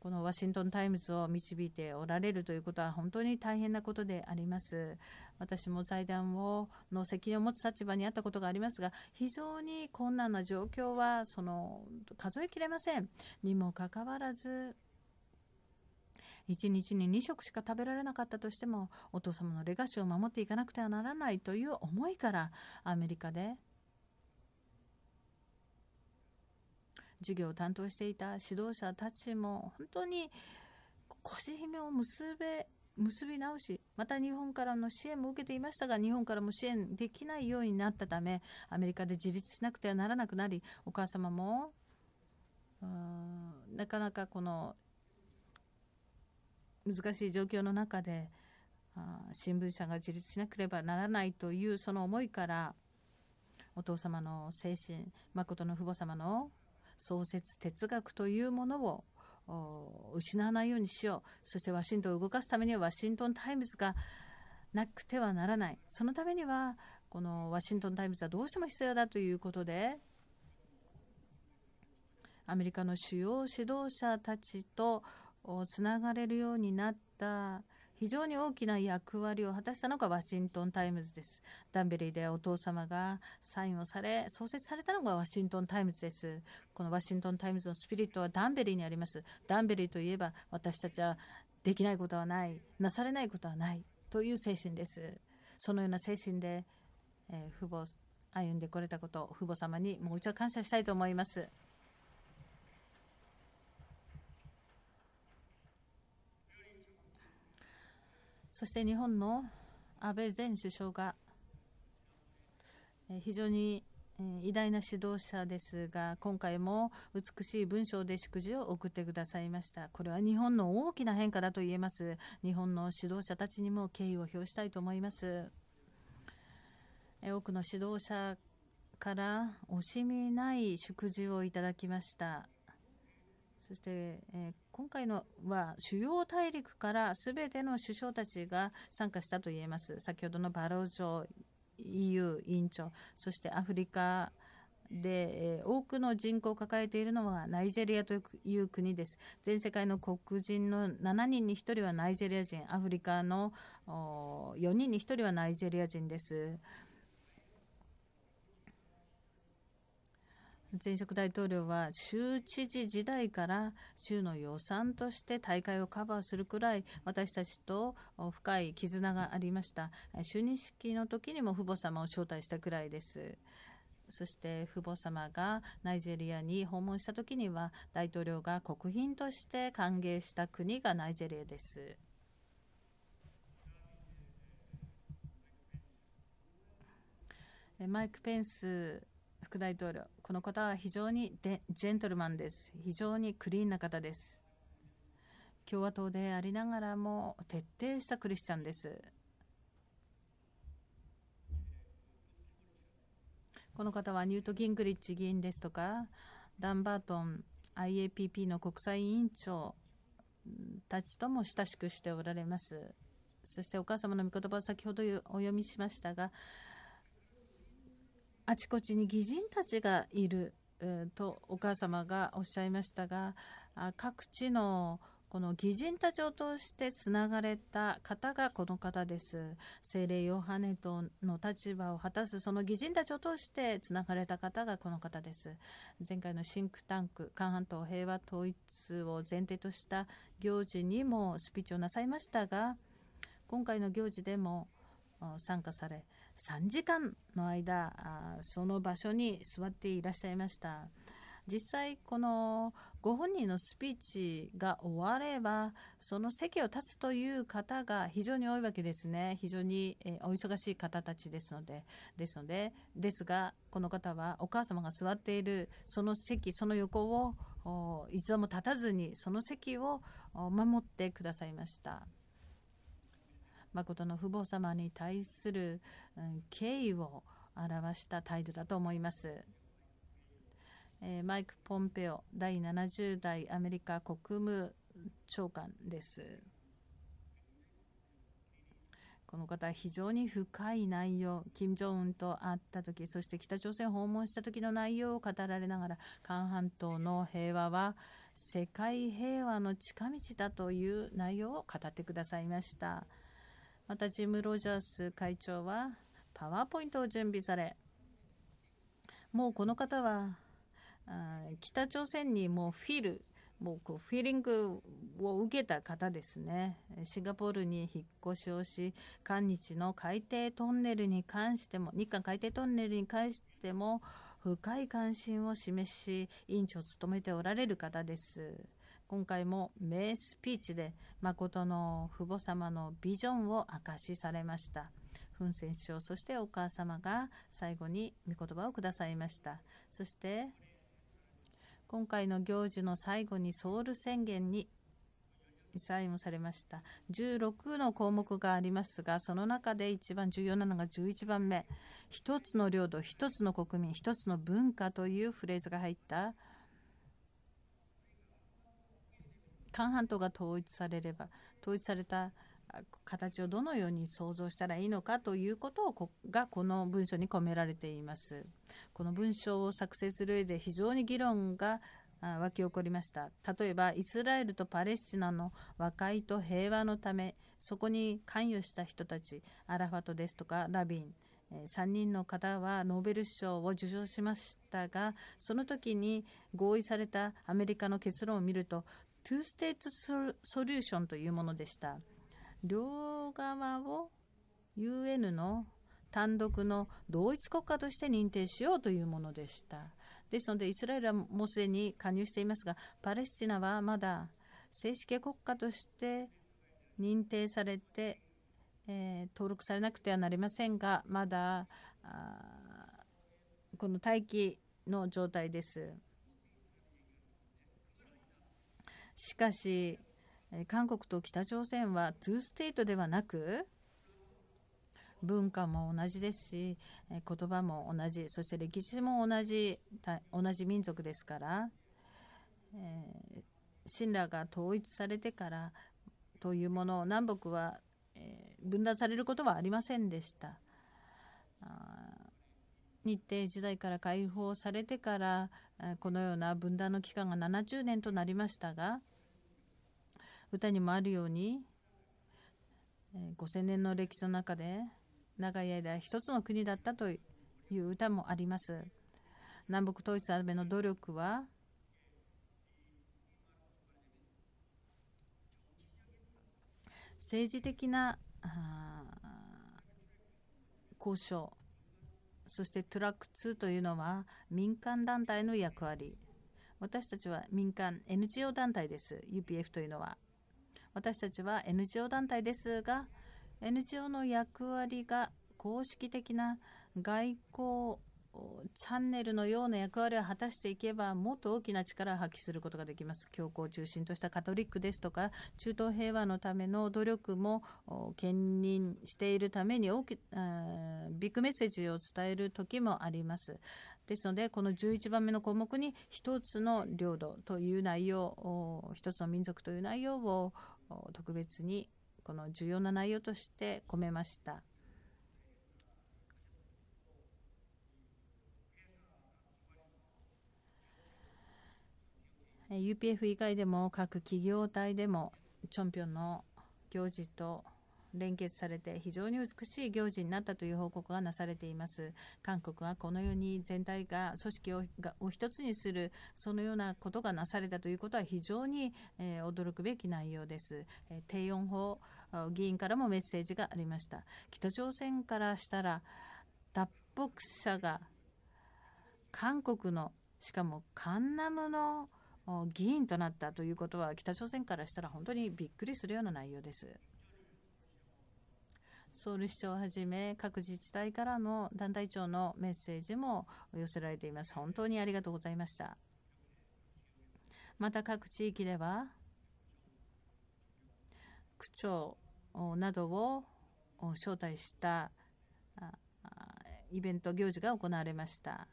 このワシントン・タイムズを導いておられるということは本当に大変なことであります。私も財団をの責任を持つ立場にあったことがありますが、非常に困難な状況はその数えきれません。にもかかわらず、1日に2食しか食べられなかったとしてもお父様のレガシーを守っていかなくてはならないという思いからアメリカで授業を担当していた指導者たちも本当に腰姫を結べ結び直し、また日本からの支援も受けていましたが、日本からも支援できないようになったため、アメリカで自立しなくてはならなくなり、お母様も、なかなかこの難しい状況の中で、新聞社が自立しなければならないというその思いから、お父様の精神、誠の父母様の創設哲学というものを失わないようにしよう。そしてワシントンを動かすためにはワシントンタイムズがなくてはならない。そのためには、このワシントンタイムズはどうしても必要だということで、アメリカの主要指導者たちとつながれるようになった非常に大きな役割を果たしたのがワシントン・タイムズです。ダンベリーでお父様がサインをされ、創設されたのがワシントン・タイムズです。このワシントン・タイムズのスピリットはダンベリーにあります。ダンベリーといえば私たちはできないことはない、なされないことはないという精神です。そのような精神で、えー、父母、歩んでこれたこと、を父母様にもう一度感謝したいと思います。そして日本の安倍前首相が非常に偉大な指導者ですが今回も美しい文章で祝辞を送ってくださいましたこれは日本の大きな変化だと言えます日本の指導者たちにも敬意を表したいと思います多くの指導者から惜しみない祝辞をいただきましたそして、えー、今回のは主要大陸からすべての首相たちが参加したと言えます。先ほどのバローョ EU 委員長、そしてアフリカで、えー、多くの人口を抱えているのはナイジェリアという国です。全世界の黒人の7人に1人はナイジェリア人、アフリカの4人に1人はナイジェリア人です。前職大統領は州知事時代から州の予算として大会をカバーするくらい私たちと深い絆がありました。就任式の時にも父母様を招待したくらいです。そして父母様がナイジェリアに訪問した時には大統領が国賓として歓迎した国がナイジェリアです。マイク・ペンス副大統領、この方は非常にジェントルマンです。非常にクリーンな方です。共和党でありながらも徹底したクリスチャンです。この方はニュート・ギングリッチ議員ですとか、ダンバートン IAPP の国際委員長たちとも親しくしておられます。そしてお母様の御言葉を先ほどお読みしましたが、あちこちに義人たちがいる、とお母様がおっしゃいましたがあ各地のこの義人たちを通してつながれた方がこの方です。聖霊ヨハネとの立場を果たすその義人たちを通してつながれた方がこの方です。前回のシンクタンク、韓半島平和統一を前提とした行事にもスピーチをなさいましたが、今回の行事でも参加され、3時間の間その場所に座っていらっしゃいました実際このご本人のスピーチが終わればその席を立つという方が非常に多いわけですね非常にお忙しい方たちですのでですのでですがこの方はお母様が座っているその席その横を一度も立たずにその席を守ってくださいました。誠の父母様に対する、敬意を表した態度だと思います。えマイク・ポンペオ第70代アメリカ国務長官です。この方非常に深い内容、金正恩と会った時、そして北朝鮮訪問した時の内容を語られながら、韓半島の平和は世界平和の近道だという内容を語ってくださいました。またジム・ロジャース会長はパワーポイントを準備されもうこの方は北朝鮮にもうフィルもうこうフィーリングを受けた方ですねシンガポールに引っ越しをし韓日の海底トンネルに関しても日韓海底トンネルに関しても深い関心を示し委員長を務めておられる方です今回も名スピーチで誠の父母様のビジョンを明かしされました。フン・セン首相、そしてお母様が最後に御言葉をくださいました。そして、今回の行事の最後にソウル宣言にサインをされました。16の項目がありますが、その中で一番重要なのが11番目。一つの領土、一つの国民、一つの文化というフレーズが入った韓半島が統一されれば統一された形をどのように想像したらいいのかということをこがこの文章に込められていますこの文章を作成する上で非常に議論が沸き起こりました例えばイスラエルとパレスチナの和解と平和のためそこに関与した人たちアラファトですとかラビン3人の方はノーベル賞を受賞しましたがその時に合意されたアメリカの結論を見るとトゥーステートソリューションというものでした。両側を UN の単独の同一国家として認定しようというものでした。ですので、イスラエルはもうすでに加入していますが、パレスチナはまだ正式国家として認定されて、えー、登録されなくてはなりませんが、まだこの待機の状態です。しかし韓国と北朝鮮はトゥーステイトではなく文化も同じですし言葉も同じそして歴史も同じ同じ民族ですから、えー、羅が統一されてからというもの南北は、え分断されることはありませんでした。日程時代から解放されてからこのような分断の期間が70年となりましたが歌にもあるように5000年の歴史の中で長い間一つの国だったという歌もあります南北統一アルメの努力は政治的な交渉そしてトラック2というのは民間団体の役割。私たちは民間 NGO 団体です。UPF というのは。私たちは NGO 団体ですが、NGO の役割が公式的な外交チャンネルのような役割を果たしていけば、もっと大きな力を発揮することができます。教皇を中心としたカトリックですとか、中東平和のための努力も兼任しているために大き、ビッグメッセージを伝える時もあります。ですので、この11番目の項目に、一つの領土という内容、一つの民族という内容を特別に、この重要な内容として込めました。UPF 以外でも各企業体でもチョンピョンの行事と連結されて非常に美しい行事になったという報告がなされています韓国はこのように全体が組織をを一つにするそのようなことがなされたということは非常に、えー、驚くべき内容です、えー、低音法議員からもメッセージがありました北朝鮮からしたら脱北者が韓国のしかもカンナムの議員となったということは、北朝鮮からしたら本当にびっくりするような内容です。ソウル市長をはじめ各自治体からの団体長のメッセージも寄せられています。本当にありがとうございました。また各地域では、区長などを招待したイベント行事が行われました。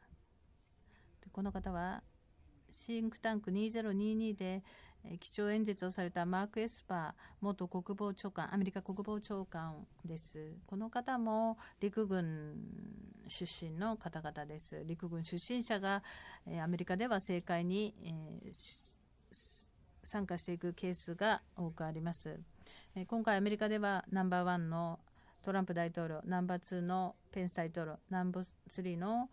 この方はシンクタンク2022で、基調演説をされたマーク・エスパー元国防長官、アメリカ国防長官です。この方も陸軍出身の方々です。陸軍出身者がアメリカでは政界に、え参加していくケースが多くあります。今回アメリカではナンバーワンのトランプ大統領、ナンバーツーのペンス大統領、ナンバースリーの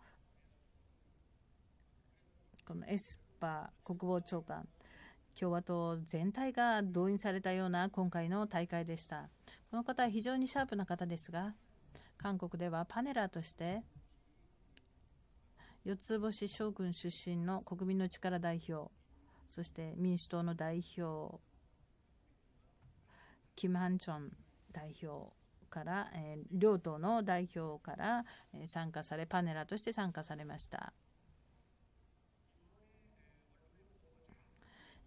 このエスパ国防長官共和党全体が動員されたような今回の大会でしたこの方は非常にシャープな方ですが韓国ではパネラーとして四つ星将軍出身の国民の力代表そして民主党の代表キム・ハンチョン代表から、えー、両党の代表から、え参加されパネラーとして参加されました。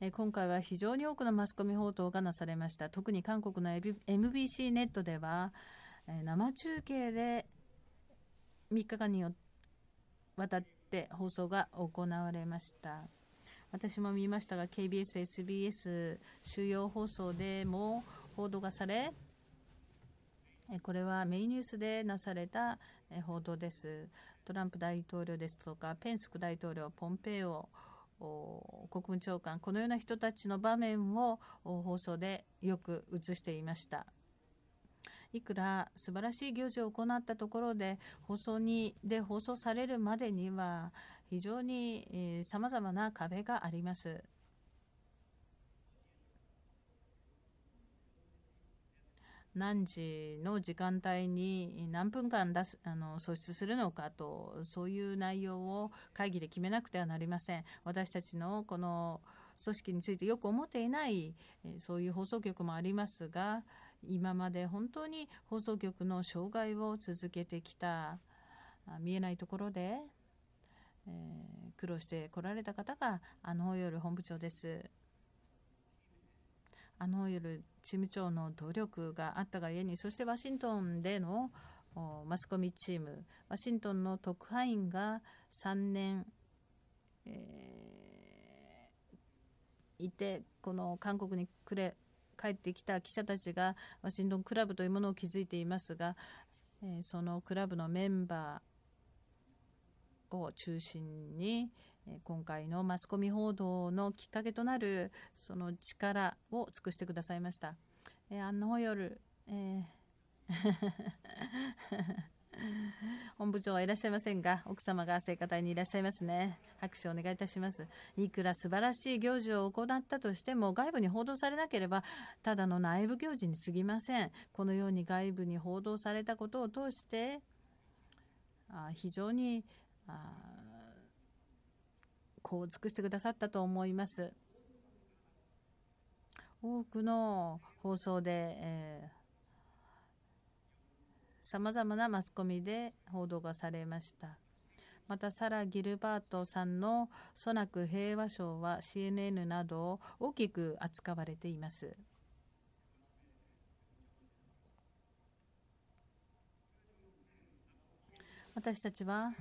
え今回は非常に多くのマスコミ報道がなされました。特に韓国の MBC ネットでは、え生中継で3日間にわたって放送が行われました。私も見ましたが KBS、SBS 主要放送でも報道がされこれはメインニュースでなされた報道です。トランプ大統領ですとかペンス副大統領、ポンペイオ国務長官このような人たちの場面を放送でよく映していましたいくら素晴らしい行事を行ったところで放送にで放送されるまでには非常にさまざまな壁があります何時の時間帯に何分間出すあの創出するのかとそういう内容を会議で決めなくてはなりません私たちのこの組織についてよく思っていないそういう放送局もありますが今まで本当に放送局の障害を続けてきた見えないところで、えー、苦労してこられた方があの夜本部長です。あの夜、チーム長の努力があったがゆえに、そしてワシントンでのマスコミチーム、ワシントンの特派員が3年、えー、いて、この韓国にくれ帰ってきた記者たちがワシントンクラブというものを築いていますが、えー、そのクラブのメンバーを中心に、今回のマスコミ報道のきっかけとなるその力を尽くしてくださいました。えー、アンナホヨえー 本部長はいらっしゃいませんが、奥様が聖歌隊にいらっしゃいますね。拍手をお願いいたします。いくら素晴らしい行事を行ったとしても、外部に報道されなければ、ただの内部行事に過ぎません。このように外部に報道されたことを通して、あ非常にあこう尽くしてくださったと思います。多くの放送で、えー、ざまなマスコミで報道がされました。またサラ・ギルバートさんのソナク平和賞は CNN など大きく扱われています。私たちは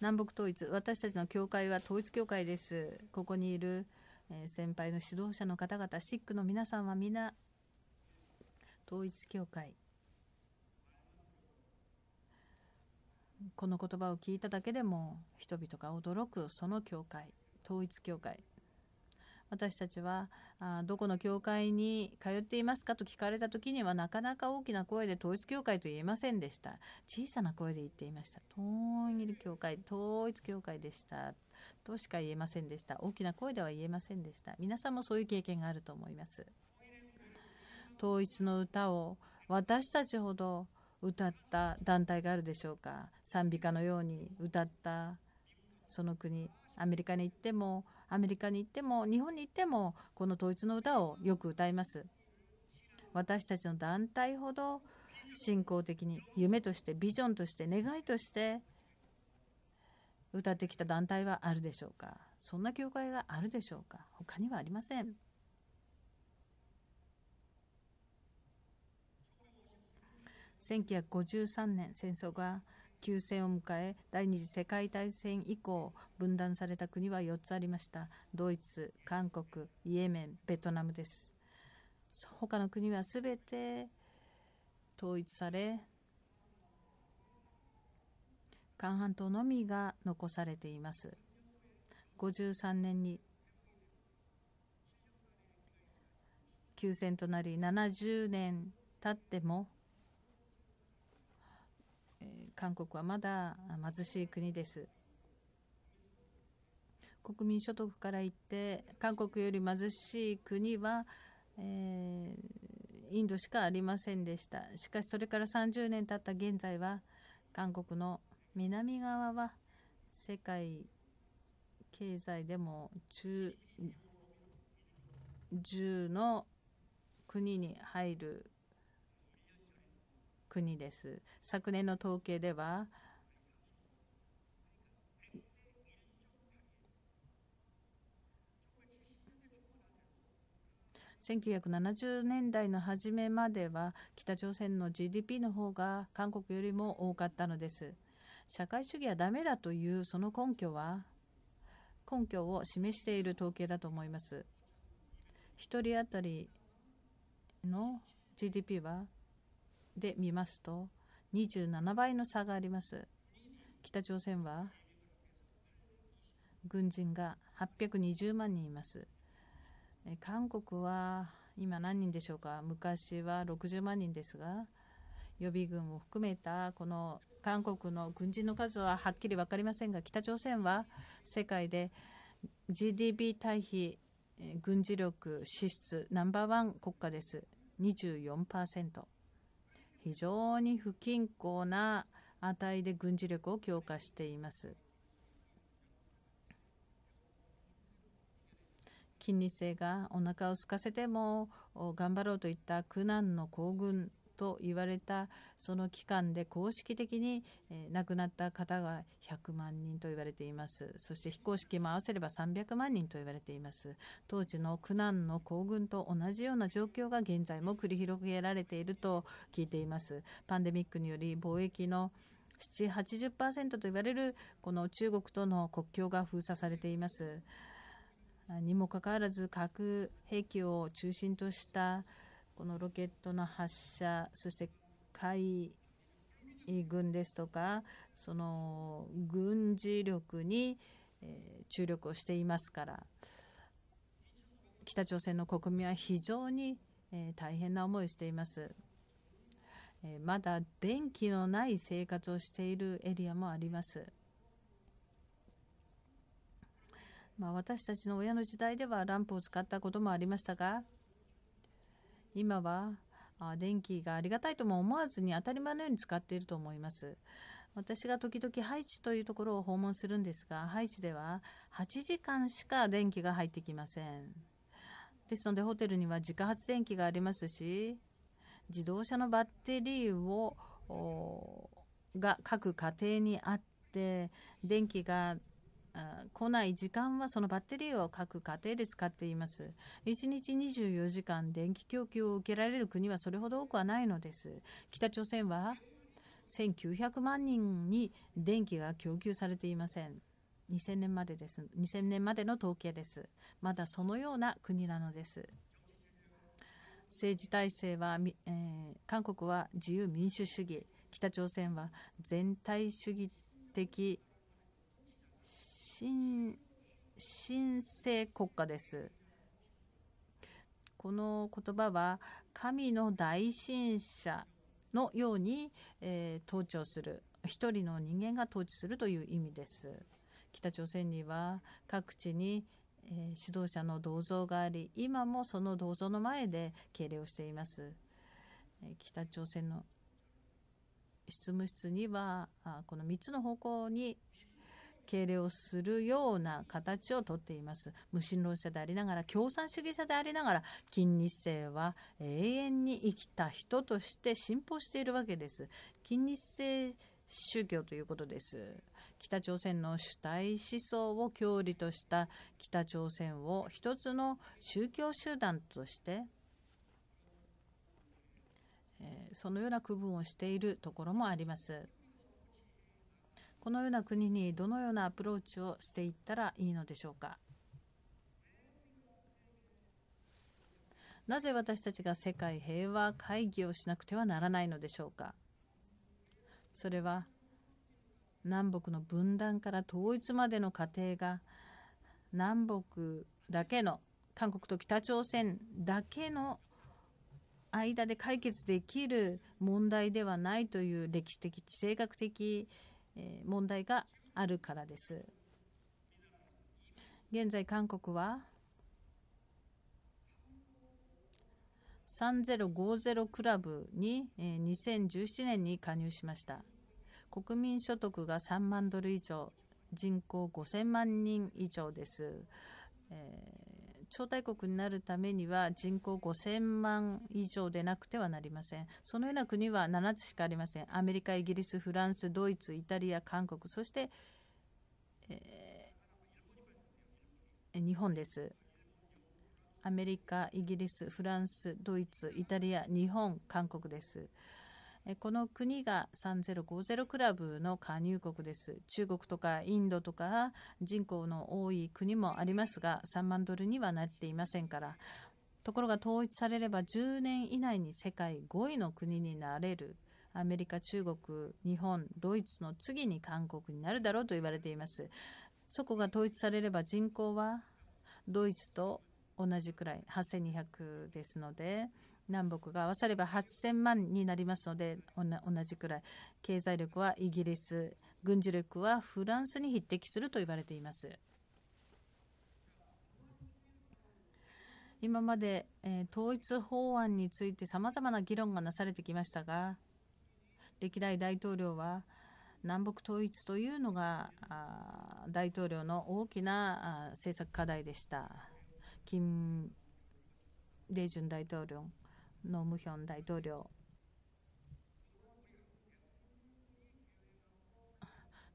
南北統一私たちの教会は統一教会ですここにいる、え先輩の指導者の方々シックの皆さんは皆統一教会この言葉を聞いただけでも人々が驚くその教会統一教会私たちはあどこの教会に通っていますかと聞かれた時にはなかなか大きな声で統一教会と言えませんでした小さな声で言っていました遠い教会統一教会でしたとしか言えませんでした大きな声では言えませんでした皆さんもそういう経験があると思います統一の歌を私たちほど歌った団体があるでしょうか賛美歌のように歌ったその国アメリカに行ってもアメリカに行っても日本に行ってもこの統一の歌をよく歌います私たちの団体ほど信仰的に夢としてビジョンとして願いとして歌ってきた団体はあるでしょうかそんな教会があるでしょうか他にはありません1953年戦争が休戦を迎え第二次世界大戦以降分断された国は4つありましたドイツ韓国イエメンベトナムです他の国は全て統一され韓半島のみが残されています53年に休戦となり70年経っても韓国はまだ貧しい国です国民所得から言って韓国より貧しい国は、えー、インドしかありませんでしたしかしそれから30年経った現在は韓国の南側は世界経済でも中10の国に入る国です。昨年の統計では、1970年代の初めまでは北朝鮮の GDP の方が韓国よりも多かったのです。社会主義はダメだというその根拠は根拠を示している統計だと思います。1人当たりの GDP はで見ますと27倍の差があります北朝鮮は軍人が820万人います韓国は今何人でしょうか昔は60万人ですが予備軍を含めたこの韓国の軍人の数ははっきり分かりませんが北朝鮮は世界で GDP 対比軍事力支出ナンバーワン国家です24%。非常に不均衡な値で軍事力を強化しています。金日成がお腹を空かせても頑張ろうといった苦難の行軍と言われたその期間で公式的に、え亡くなった方が100万人と言われています。そして非公式も合わせれば300万人と言われています。当時の苦難の行軍と同じような状況が現在も繰り広げられていると聞いています。パンデミックにより貿易の7、80%と言われるこの中国との国境が封鎖されています。にもかかわらず核兵器を中心としたこのロケットの発射そして海軍ですとかその軍事力に注力をしていますから北朝鮮の国民は非常に大変な思いをしています。まだ電気のない生活をしているエリアもあります。まあ、私たちの親の時代ではランプを使ったこともありましたが今はあ電気がありがたいとも思わずに当たり前のように使っていると思います私が時々ハイチというところを訪問するんですがハイチでは8時間しか電気が入ってきませんですのでホテルには自家発電機がありますし自動車のバッテリーをが各家庭にあって電気が来ない時間はそのバッテリーを各家庭で使っています。1日24時間電気供給を受けられる国はそれほど多くはないのです。北朝鮮は1900万人に電気が供給されていません。2000年までです。2000年までの統計です。まだそのような国なのです。政治体制は、えー、韓国は自由民主主義、北朝鮮は全体主義的新神国家です。この言葉は神の大神者のように、えー、統治をする一人の人間が統治するという意味です。北朝鮮には各地に、えー、指導者の銅像があり今もその銅像の前で敬礼をしています。えー、北朝鮮の執務室にはあこの3つの方向に敬礼をするような形をとっています。無神論者でありながら、共産主義者でありながら、金日成は永遠に生きた人として進歩しているわけです。金日成宗教ということです。北朝鮮の主体思想を教理とした北朝鮮を一つの宗教集団として、えそのような区分をしているところもあります。このような国にどのようなアプローチをしていったらいいのでしょうかなぜ私たちが世界平和会議をしなくてはならないのでしょうかそれは南北の分断から統一までの過程が南北だけの韓国と北朝鮮だけの間で解決できる問題ではないという歴史的地政学的え問題があるからです。現在韓国は3050クラブに2017年に加入しました国民所得が3万ドル以上人口5000万人以上です、え超大国になるためには人口5000万以上でなくてはなりません。そのような国は7つしかありません。アメリカ、イギリス、フランス、ドイツ、イタリア、韓国、そして、えー、日本です。アメリカ、イギリス、フランス、ドイツ、イタリア、日本、韓国です。この国が3050クラブの加入国です。中国とかインドとか人口の多い国もありますが、3万ドルにはなっていませんから。ところが統一されれば10年以内に世界5位の国になれる。アメリカ、中国、日本、ドイツの次に韓国になるだろうと言われています。そこが統一されれば人口はドイツと同じくらい8200ですので、南北が合わされば8000万になりますので同じくらい経済力はイギリス軍事力はフランスに匹敵すると言われています今まで、えー、統一法案についてさまざまな議論がなされてきましたが歴代大統領は南北統一というのが大統領の大きな政策課題でした。金大統領のムヒョン大統領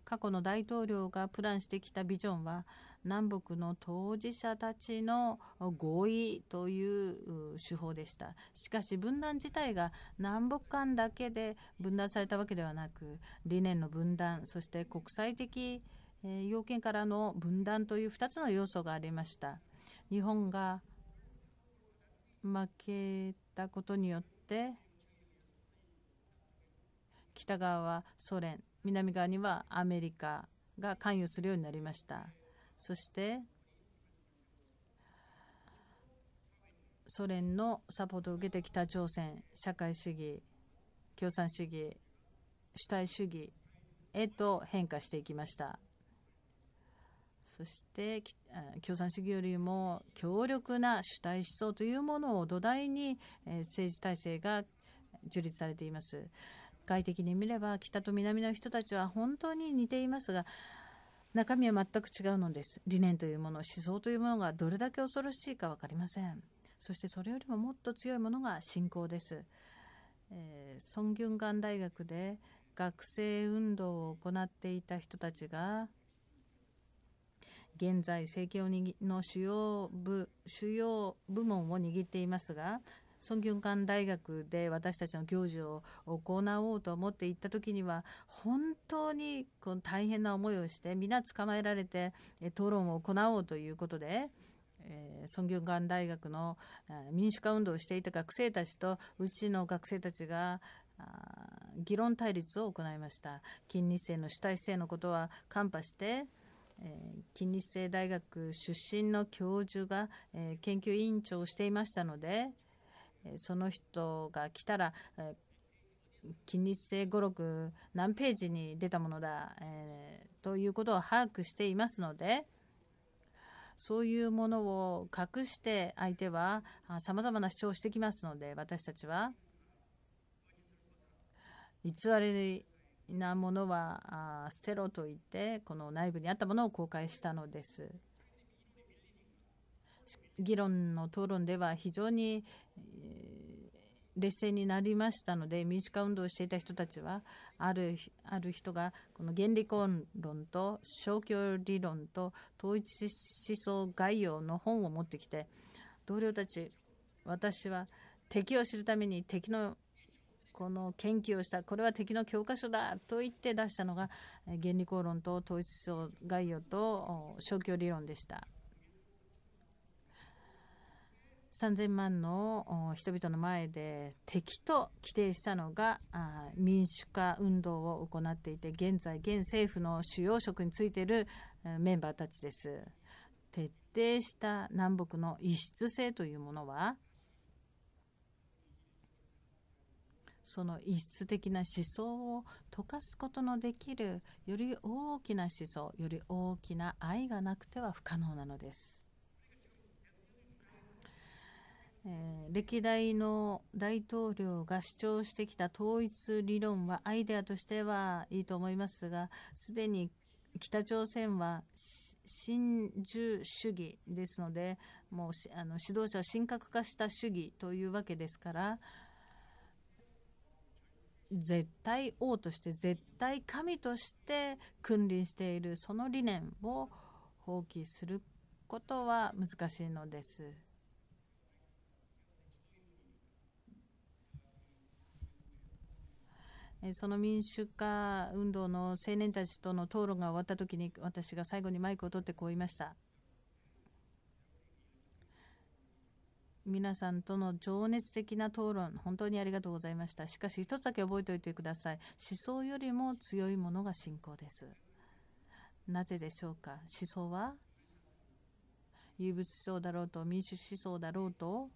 過去の大統領がプランしてきたビジョンは南北の当事者たちの合意という手法でしたしかし分断自体が南北間だけで分断されたわけではなく理念の分断そして国際的要件からの分断という2つの要素がありました日本が負けったことによって北側はソ連南側にはアメリカが関与するようになりましたそしてソ連のサポートを受けて北朝鮮社会主義共産主義主体主義へと変化していきましたそして共産主義よりも強力な主体思想というものを土台に政治体制が樹立されています。外的に見れば北と南の人たちは本当に似ていますが中身は全く違うのです理念というもの思想というものがどれだけ恐ろしいか分かりませんそしてそれよりももっと強いものが信仰です、えー、ソンギュンガン大学で学生運動を行っていた人たちが現在政権をにの主要部主要部門を握っていますが孫軍館大学で私たちの行事を行おうと思って行った時には本当にこの大変な思いをして皆捕まえられて討論を行おうということで。えー、孫軍館大学の民主化運動をしていた学生たちとうちの学生たちが議論対立を行いました金日成の主体性のことは看破してえ近日生大学出身の教授が、え研究委員長をしていましたので、えその人が来たら、え近日生語録何ページに出たものだ、えということを把握していますので、そういうものを隠して相手はさまざまな主張をしてきますので、私たちは偽りなものは捨てろと言ってこの内部にあったものを公開したのです。議論の討論では非常に劣勢になりましたので民主化運動をしていた人たちはあるある人がこの原理根論と消去理論と統一思想概要の本を持ってきて同僚たち私は敵を知るために敵のこの研究をした、これは敵の教科書だと言って出したのが、原理公論と統一思想概要と消去理論でした。3000万の人々の前で敵と規定したのが民主化運動を行っていて現在現政府の主要職についているメンバーたちです徹底した南北の異質性というものはその異質的な思想を溶かすことのできるより大きな思想より大きな愛がなくては不可能なのです。えー、歴代の大統領が主張してきた統一理論はアイデアとしてはいいと思いますがすでに北朝鮮は新自由主義ですのでもうあの指導者を神格化した主義というわけですから絶対王として絶対神として君臨しているその理念を放棄することは難しいのです。その民主化運動の青年たちとの討論が終わった時に私が最後にマイクを取ってこう言いました。皆さんとの情熱的な討論、本当にありがとうございました。しかし、一つだけ覚えておいてください。思想よりも強いものが信仰です。なぜでしょうか思想は有物思想だろうと、民主思想だろうと、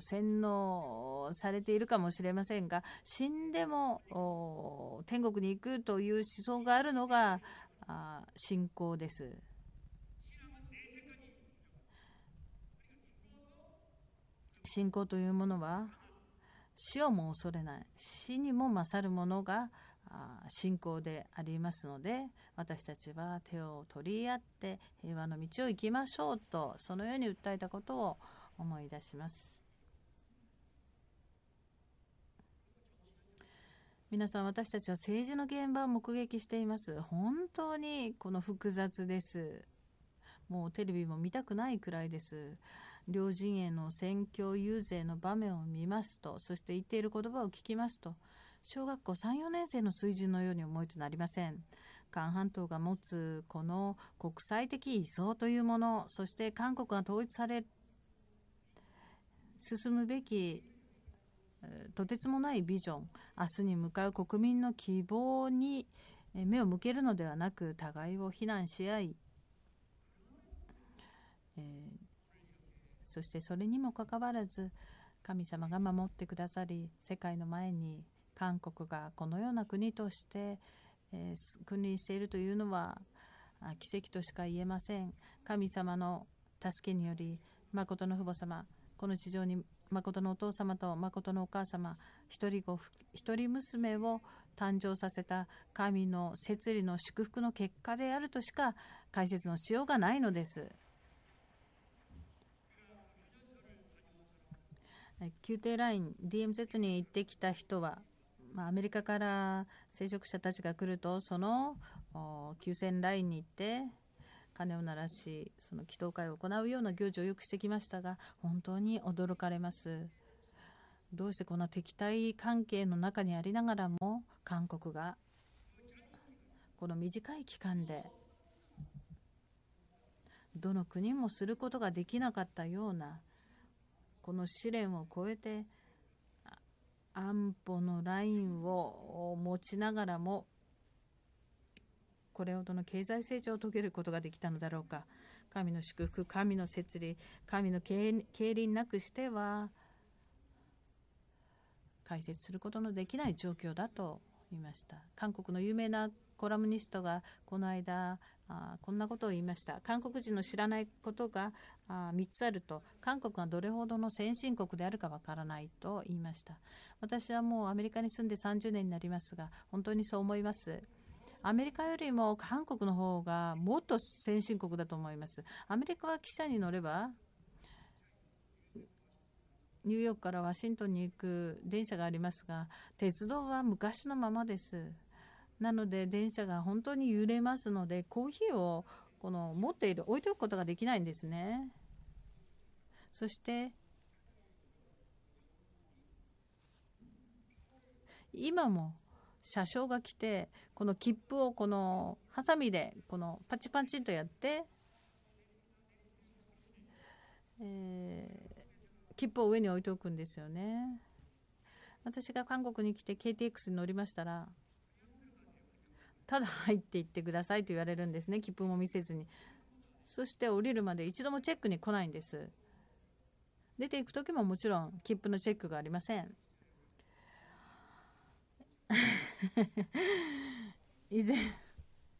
洗脳されているかもしれませんが死んでも天国に行くという思想があるのがあ信仰です。信仰というものは死をも恐れない死にも勝るものが信仰でありますので私たちは手を取り合って平和の道を行きましょうとそのように訴えたことを思い出します。皆さん私たちは政治の現場を目撃しています。本当にこの複雑です。もうテレビも見たくないくらいです。両陣営の選挙遊説の場面を見ますと、そして言っている言葉を聞きますと、小学校3、4年生の水準のように思えてなりません。韓半島が持つこの国際的位相というもの、そして韓国が統一され、進むべきとてつもないビジョン明日に向かう国民の希望に目を向けるのではなく互いを非難し合い、えー、そしてそれにもかかわらず神様が守ってくださり世界の前に韓国がこのような国として、えー、君臨しているというのは奇跡としか言えません神様の助けにより誠の父母様この地上に誠のお父様と誠のお母様一人子一人娘を誕生させた神の摂理の祝福の結果であるとしか解説のしようがないのです。宮廷ライン DMZ に行ってきた人は、まあ、アメリカから聖職者たちが来るとその宮戦ラインに行って鐘を鳴らしその祈祷会を行うような行事をよくしてきましたが本当に驚かれますどうしてこんな敵対関係の中にありながらも韓国がこの短い期間でどの国もすることができなかったようなこの試練を超えて安保のラインを持ちながらもこれほどの経済成長を遂げることができたのだろうか神の祝福神の摂理神の経倫なくしては解説することのできない状況だと言いました韓国の有名なコラムニストがこの間あこんなことを言いました韓国人の知らないことがあ3つあると韓国はどれほどの先進国であるかわからないと言いました私はもうアメリカに住んで30年になりますが本当にそう思いますアメリカよりも韓国の方がもっと先進国だと思います。アメリカは汽車に乗れば、ニューヨークからワシントンに行く電車がありますが、鉄道は昔のままです。なので電車が本当に揺れますので、コーヒーをこの持っている、置いておくことができないんですね。そして、今も車掌が来て、この切符をこのハサミでこのパチパチとやって、えー、切符を上に置いておくんですよね。私が韓国に来て KTX に乗りましたら、ただ入っていってくださいと言われるんですね、切符も見せずに。そして降りるまで一度もチェックに来ないんです。出ていく時ももちろん切符のチェックがありません。以前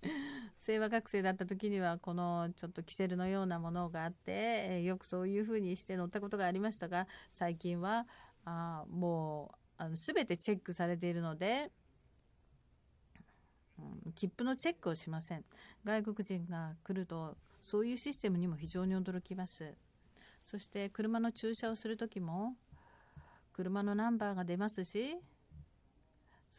清和学生だった時にはこのちょっとキセルのようなものがあって、えよくそういうふうにして乗ったことがありましたが最近はあもうあの全てチェックされているので、うん、切符のチェックをしません外国人が来るとそういうシステムにも非常に驚きますそして車の駐車をする時も車のナンバーが出ますし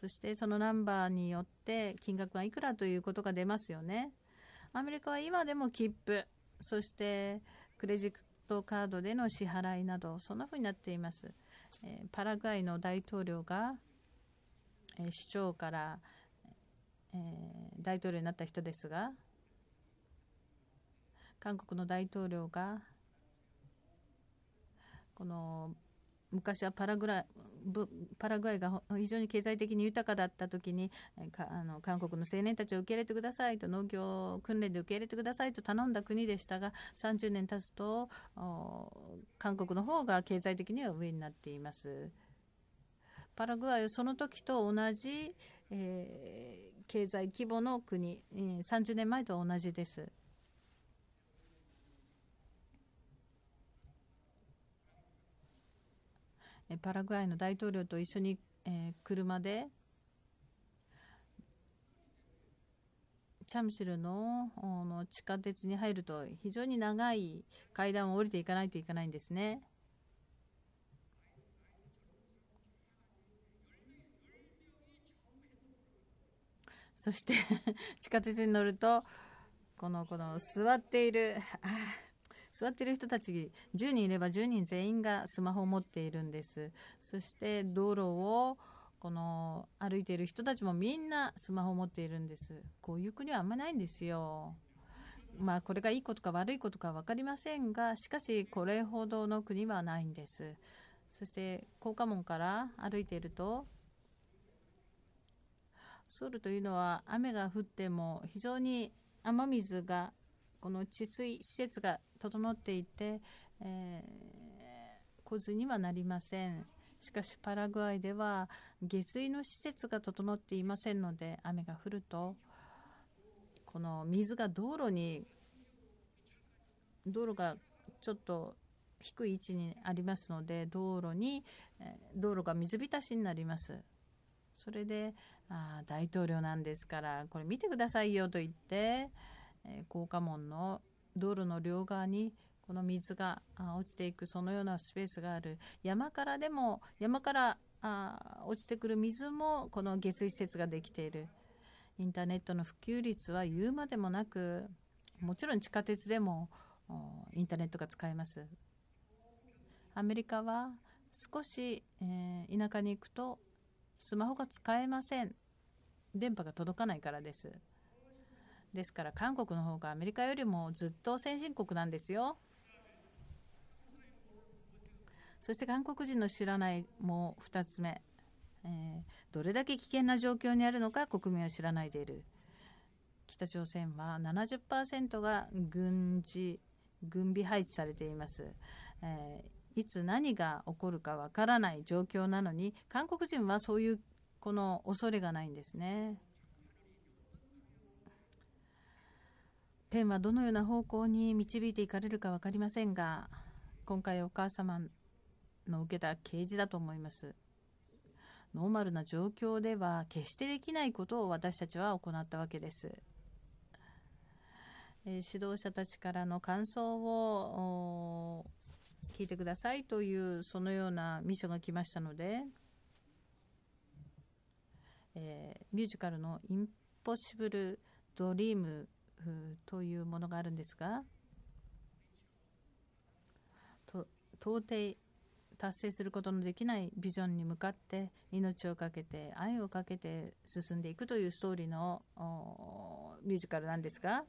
そしてそのナンバーによって金額がいくらということが出ますよね。アメリカは今でも切符、そしてクレジットカードでの支払いなど、そんな風になっています。えー、パラグアイの大統領が、えー、市長から、えー、大統領になった人ですが、韓国の大統領が、この昔はパラグラパラグアイが非常に経済的に豊かだった時にあの韓国の青年たちを受け入れてくださいと農業訓練で受け入れてくださいと頼んだ国でしたが30年経つと韓国の方が経済的には上になっています。パラグアイはその時と同じ、えー、経済規模の国、え30年前と同じです。パラグアイの大統領と一緒に、えー、車でチャムシルのの地下鉄に入ると非常に長い階段を降りていかないといけないんですね。そして地下鉄に乗るとこのこの座っている座ってる人たち10人いれば10人全員がスマホを持っているんですそして道路をこの歩いている人たちもみんなスマホを持っているんですこういう国はあんまないんですよまあこれがいいことか悪いことか分かりませんがしかしこれほどの国はないんですそして高架門から歩いているとソウルというのは雨が降っても非常に雨水がこの治水施設が整っていて、えー、洪にはなりません。しかしパラグアイでは下水の施設が整っていませんので雨が降るとこの水が道路に道路がちょっと低い位置にありますので道路に道路が水浸しになりますそれであ大統領なんですからこれ見てくださいよと言って、えー、高架門の道路の両側にこの水が落ちていくそのようなスペースがある山からでも山からあ落ちてくる水もこの下水施設ができているインターネットの普及率は言うまでもなくもちろん地下鉄でもインターネットが使えますアメリカは少し、え田舎に行くとスマホが使えません電波が届かないからですですから韓国の方がアメリカよりもずっと先進国なんですよ。そして韓国人の知らないもう2つ目、えー、どれだけ危険な状況にあるのか国民は知らないでいる。北朝鮮は70%が軍事、軍備配置されています。えー、いつ何が起こるかわからない状況なのに、韓国人はそういうこの恐れがないんですね。天はどのような方向に導いていかれるか分かりませんが今回お母様の受けた啓示だと思いますノーマルな状況では決してできないことを私たちは行ったわけです指導者たちからの感想を聞いてくださいというそのようなミッションが来ましたので、えー、ミュージカルの「インポッシブル・ドリーム」というものがあるんですが到底達成することのできないビジョンに向かって命を懸けて愛をかけて進んでいくというストーリーのミュージカルなんですが、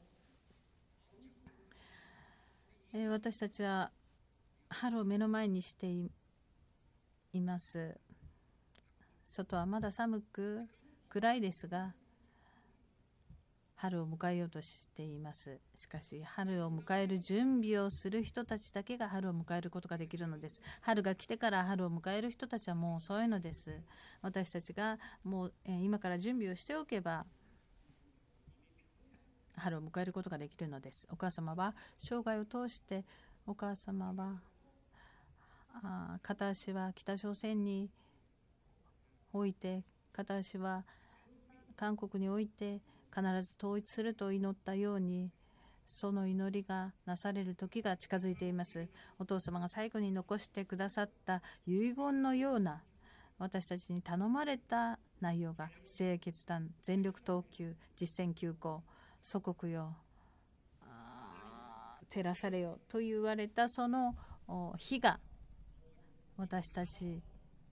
えー、私たちは春を目の前にしています外はまだ寒く暗いですが春を迎えようとしています。しかし、春を迎える準備をする人たちだけが春を迎えることができるのです。春が来てから春を迎える人たちはもう遅いのです。私たちがもう、え今から準備をしておけば、春を迎えることができるのです。お母様は生涯を通してお母様はあ片足は北朝鮮に置いて片足は韓国に置いて必ず統一すると祈ったようにその祈りがなされる時が近づいていますお父様が最後に残してくださった遺言のような私たちに頼まれた内容が姿決断全力投球実践休校祖国よ照らされよと言われたその日が私たち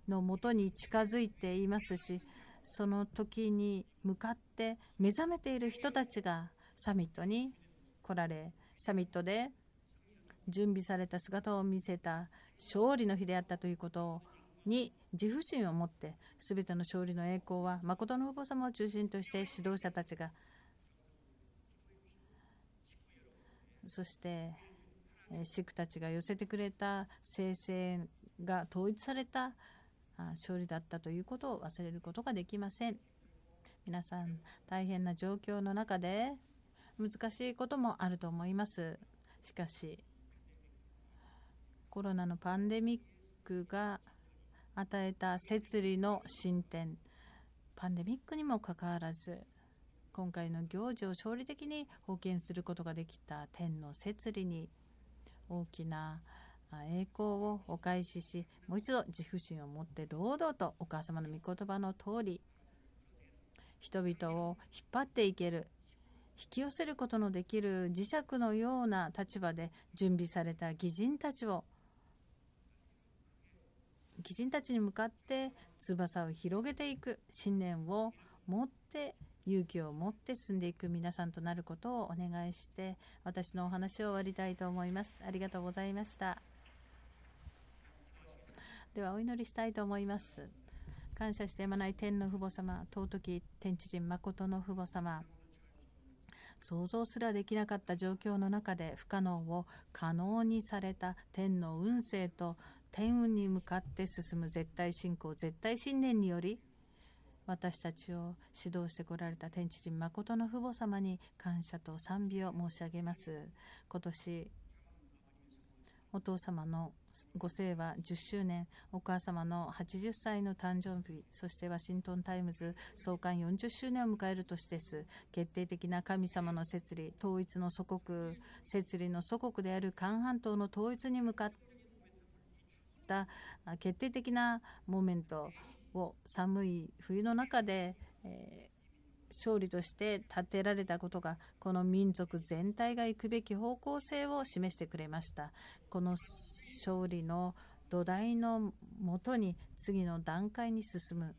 のもとに近づいていますしその時に向かって目覚めている人たちがサミットに来られサミットで準備された姿を見せた勝利の日であったということに自負心を持って全ての勝利の栄光は誠の父母様を中心として指導者たちがそしてシクたちが寄せてくれた生成が統一された勝利だったということを忘れることができません皆さん大変な状況の中で難しいこともあると思いますしかしコロナのパンデミックが与えた摂理の進展パンデミックにもかかわらず今回の行事を勝利的に貢献することができた天の摂理に大きな栄光をお返ししもう一度自負心を持って堂々とお母様の御言葉の通り人々を引っ張っていける引き寄せることのできる磁石のような立場で準備された義人たちを義人たちに向かって翼を広げていく信念を持って勇気を持って進んでいく皆さんとなることをお願いして私のお話を終わりたいと思います。ありがとうございました。ではお祈りしたいと思います感謝してやまない天の父母様尊き天地人誠の父母様想像すらできなかった状況の中で不可能を可能にされた天の運勢と天運に向かって進む絶対信仰絶対信念により私たちを指導してこられた天地人誠の父母様に感謝と賛美を申し上げます今年お父様のご生は10周年、お母様の80歳の誕生日、そしてワシントン・タイムズ創刊40周年を迎える年です。決定的な神様の摂理、統一の祖国、摂理の祖国である韓半島の統一に向かった決定的なモーメントを寒い冬の中で、えー勝利として立てられたことが、この民族全体が行くべき方向性を示してくれました。この勝利の土台のもとに次の段階に進む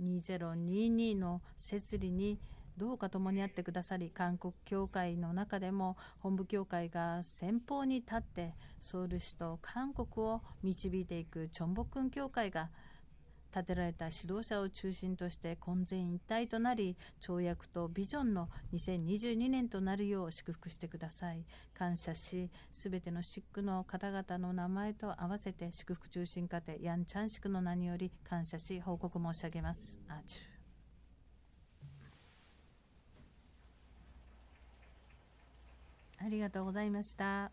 2022の設理にどうか共にあってくださり韓国教会の中でも本部教会が先方に立ってソウル市と韓国を導いていくチョンボクン教会が立てられた指導者を中心として混然一体となり、跳躍とビジョンの2022年となるよう祝福してください。感謝し、すべてのシックの方々の名前と合わせて、祝福中心家庭、ヤンチャンシクの名により感謝し、報告申し上げます。アチュありがとうございました。